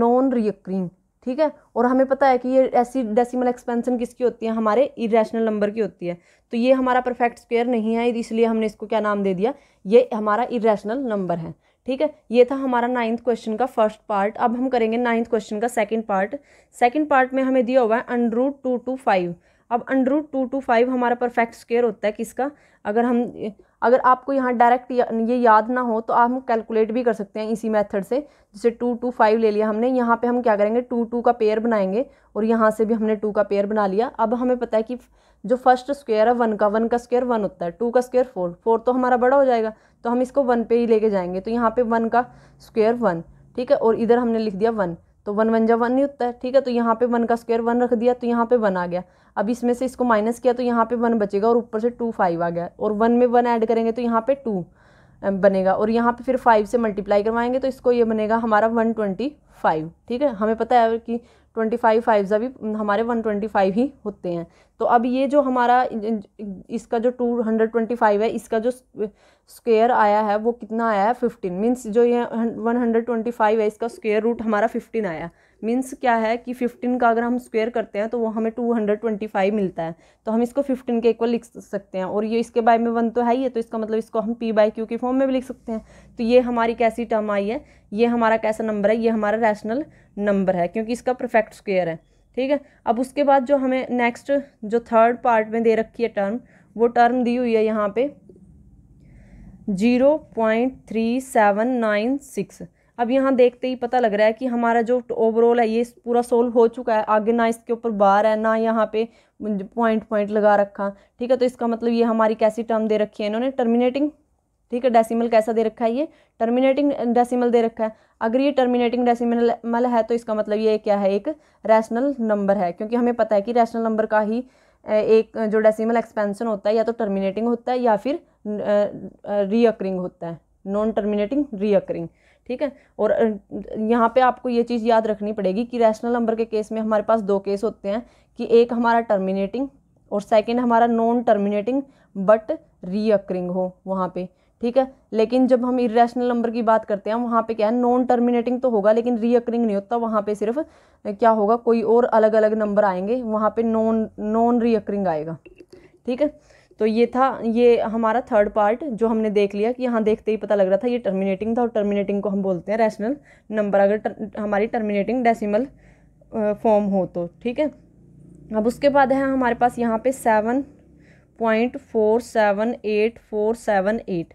नॉन रिएक्रिंग ठीक है और हमें पता है कि ये ऐसी डेसिमल एक्सपेंसन किसकी होती है हमारे इरेशनल नंबर की होती है तो ये हमारा परफेक्ट स्क्वेयर नहीं है इसलिए हमने इसको क्या नाम दे दिया ये हमारा इरेशनल नंबर है ठीक है ये था हमारा नाइन्थ क्वेश्चन का फर्स्ट पार्ट अब हम करेंगे नाइन्थ क्वेश्चन का सेकेंड पार्ट सेकंड पार्ट में हमें दिया हुआ है रूट टू टू फाइव अब अंडरूट टू टू फाइव हमारा परफेक्ट स्क्वेयर होता है किसका अगर हम अगर आपको यहाँ डायरेक्ट ये याद ना हो तो आप हम कैलकुलेट भी कर सकते हैं इसी मेथड से जैसे टू टू फाइव ले लिया हमने यहाँ पे हम क्या करेंगे टू टू का पेयर बनाएंगे और यहाँ से भी हमने टू का पेयर बना लिया अब हमें पता है कि जो फर्स्ट स्क्वेयर है वन का वन का स्क्वेयर वन होता है टू का स्क्वेयर फोर फोर तो हमारा बड़ा हो जाएगा तो हम इसको वन पे ही लेके जाएंगे तो यहाँ पे वन का स्क्वेयर वन ठीक है और इधर हमने लिख दिया वन तो वन वन जब वन ही होता है ठीक है तो यहाँ पे वन का स्क्वेयर वन रख दिया तो यहाँ पे वन आ गया अब इसमें से इसको माइनस किया तो यहाँ पे वन बचेगा और ऊपर से टू फाइव आ गया और वन में वन ऐड करेंगे तो यहाँ पे टू बनेगा और यहाँ पे फिर फाइव से मल्टीप्लाई करवाएंगे तो इसको ये बनेगा हमारा वन ट्वेंटी फाइव ठीक है हमें पता है कि ट्वेंटी फाइव फाइव अभी हमारे वन ट्वेंटी फाइव ही होते हैं तो अब ये जो हमारा इसका जो टू हंड्रेड ट्वेंटी फाइव है इसका जो स्क्वेयर आया है वो कितना आया है फिफ्टीन मीन्स जो ये वन हंड्रेड ट्वेंटी फाइव है इसका स्क्वेयर रूट हमारा फिफ्टीन आया मीन्स क्या है कि फिफ्टीन का अगर हम स्क्वेयर करते हैं तो वो हमें टू हंड्रेड ट्वेंटी फाइव मिलता है तो हम इसको फिफ्टीन के इक्वल लिख सकते हैं और ये इसके बाय में वन तो है ही है तो इसका मतलब इसको हम पी बाय क्यू के फॉर्म में भी लिख सकते हैं तो ये हमारी कैसी टर्म आई है ये हमारा कैसा नंबर है ये हमारा रैशनल नंबर है क्योंकि इसका परफेक्ट स्क्वेयर है ठीक है अब उसके बाद जो हमें नेक्स्ट जो थर्ड पार्ट में दे रखी है टर्म वो टर्म दी हुई है यहाँ पे zero point three seven nine six अब यहाँ देखते ही पता लग रहा है कि हमारा जो ओवरऑल है ये पूरा सोल्व हो चुका है आगे ना इसके ऊपर बार है ना यहाँ पे पॉइंट पॉइंट लगा रखा ठीक है तो इसका मतलब ये हमारी कैसी टर्म दे रखी है इन्होंने टर्मिनेटिंग ठीक है डेसिमल कैसा दे रखा है ये टर्मिनेटिंग डेसिमल दे रखा है अगर ये टर्मिनेटिंग डेसिमल है तो इसका मतलब ये क्या है एक रैशनल नंबर है क्योंकि हमें पता है कि रैशनल नंबर का ही एक जो डेसिमल एक्सपेंशन होता है या तो टर्मिनेटिंग होता है या फिर रीअकरिंग होता है नॉन टर्मिनेटिंग रीअकरिंग ठीक है और यहाँ पे आपको ये चीज़ याद रखनी पड़ेगी कि रैशनल नंबर के केस में हमारे पास दो केस होते हैं कि एक हमारा टर्मिनेटिंग और सेकेंड हमारा नॉन टर्मिनेटिंग बट रीअक्रिंग हो वहाँ पे ठीक है लेकिन जब हम इरेशनल नंबर की बात करते हैं वहाँ पे क्या है नॉन टर्मिनेटिंग तो होगा लेकिन रीअकरिंग नहीं होता वहाँ पे सिर्फ क्या होगा कोई और अलग अलग नंबर आएंगे वहाँ पे नॉन नॉन रीअक्रिंग आएगा ठीक है तो ये था ये हमारा थर्ड पार्ट जो हमने देख लिया कि यहाँ देखते ही पता लग रहा था ये टर्मिनेटिंग था और टर्मिनेटिंग को हम बोलते हैं रैशनल नंबर अगर टर, हमारी टर्मिनेटिंग डेसिमल फॉर्म हो तो ठीक है अब उसके बाद है हमारे पास यहाँ पे seven point four seven eight four seven eight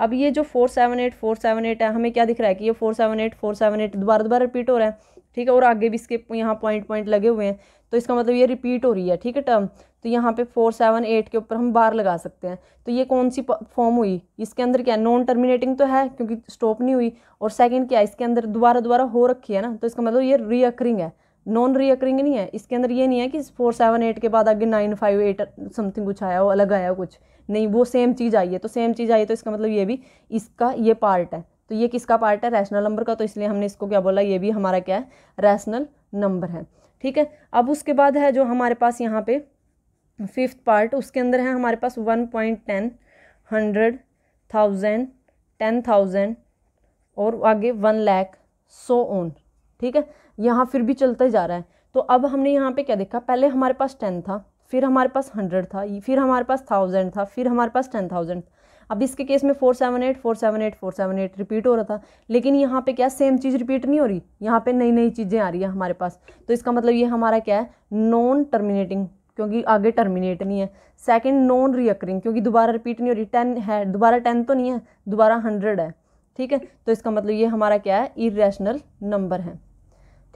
अब ये जो four seven eight four seven eight है हमें क्या दिख रहा है कि ये four seven eight four seven eight दोबारा दोबारा रिपीट हो रहा है ठीक है और आगे भी इसके यहाँ पॉइंट पॉइंट लगे हुए हैं तो इसका मतलब ये रिपीट हो रही है ठीक है टर्म तो यहाँ पे फोर सेवन एट के ऊपर हम बार लगा सकते हैं तो ये कौन सी फॉर्म हुई इसके अंदर क्या है नॉन टर्मिनेटिंग तो है क्योंकि स्टॉप नहीं हुई और सेकंड क्या है इसके अंदर दोबारा दोबारा हो रखी है ना तो इसका मतलब ये रीअकरिंग है नॉन रीअकरिंग नहीं है इसके अंदर ये नहीं है कि फोर सेवन एट के बाद आगे नाइन फाइव एट समथिंग कुछ आया हो अलग आया हो कुछ नहीं वो सेम चीज़ आई है तो सेम चीज़ आई है तो इसका मतलब ये भी इसका ये पार्ट है तो ये किसका पार्ट है रैशनल नंबर का तो इसलिए हमने इसको क्या बोला ये भी हमारा क्या है रैशनल नंबर है ठीक है अब उसके बाद है जो हमारे पास यहाँ पे फिफ्थ पार्ट उसके अंदर है हमारे पास one point ten hundred thousand ten thousand और आगे वन लैख सो ओन ठीक है यहाँ फिर भी चलता ही जा रहा है तो अब हमने यहाँ पे क्या देखा पहले हमारे पास टेन था फिर हमारे पास हंड्रेड था फिर हमारे पास थाउजेंड था फिर हमारे पास टेन थाउजेंड अब इसके केस में four seven eight four seven eight four seven eight repeat हो रहा था लेकिन यहाँ पे क्या सेम चीज़ रिपीट नहीं हो रही यहाँ पे नई नई चीज़ें आ रही है हमारे पास तो इसका मतलब ये हमारा क्या है नॉन टर्मिनेटिंग क्योंकि आगे टर्मिनेट नहीं है सेकंड नॉन रिअकरिंग क्योंकि दोबारा रिपीट नहीं हो रही टेन है दोबारा टेन तो नहीं है दोबारा हंड्रेड है ठीक है तो इसका मतलब ये हमारा क्या है इरेशनल नंबर है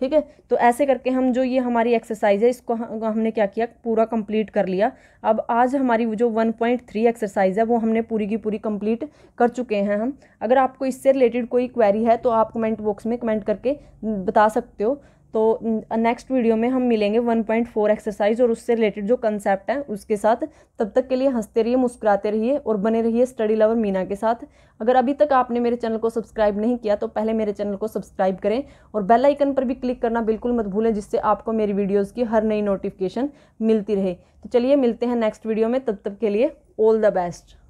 ठीक है तो ऐसे करके हम जो ये हमारी एक्सरसाइज है इसको हमने क्या किया पूरा कंप्लीट कर लिया अब आज हमारी जो 1.3 एक्सरसाइज है वो हमने पूरी की पूरी कंप्लीट कर चुके हैं हम अगर आपको इससे रिलेटेड कोई क्वेरी है तो आप कमेंट बॉक्स में कमेंट करके बता सकते हो तो नेक्स्ट वीडियो में हम मिलेंगे 1.4 एक्सरसाइज और उससे रिलेटेड जो कंसेप्ट है उसके साथ तब तक के लिए हंसते रहिए मुस्कुराते रहिए और बने रहिए स्टडी लवर मीना के साथ अगर अभी तक आपने मेरे चैनल को सब्सक्राइब नहीं किया तो पहले मेरे चैनल को सब्सक्राइब करें और बेल आइकन पर भी क्लिक करना बिल्कुल मत भूलें जिससे आपको मेरी वीडियोज़ की हर नई नोटिफिकेशन मिलती रहे तो चलिए मिलते हैं नेक्स्ट वीडियो में तब तक के लिए ऑल द बेस्ट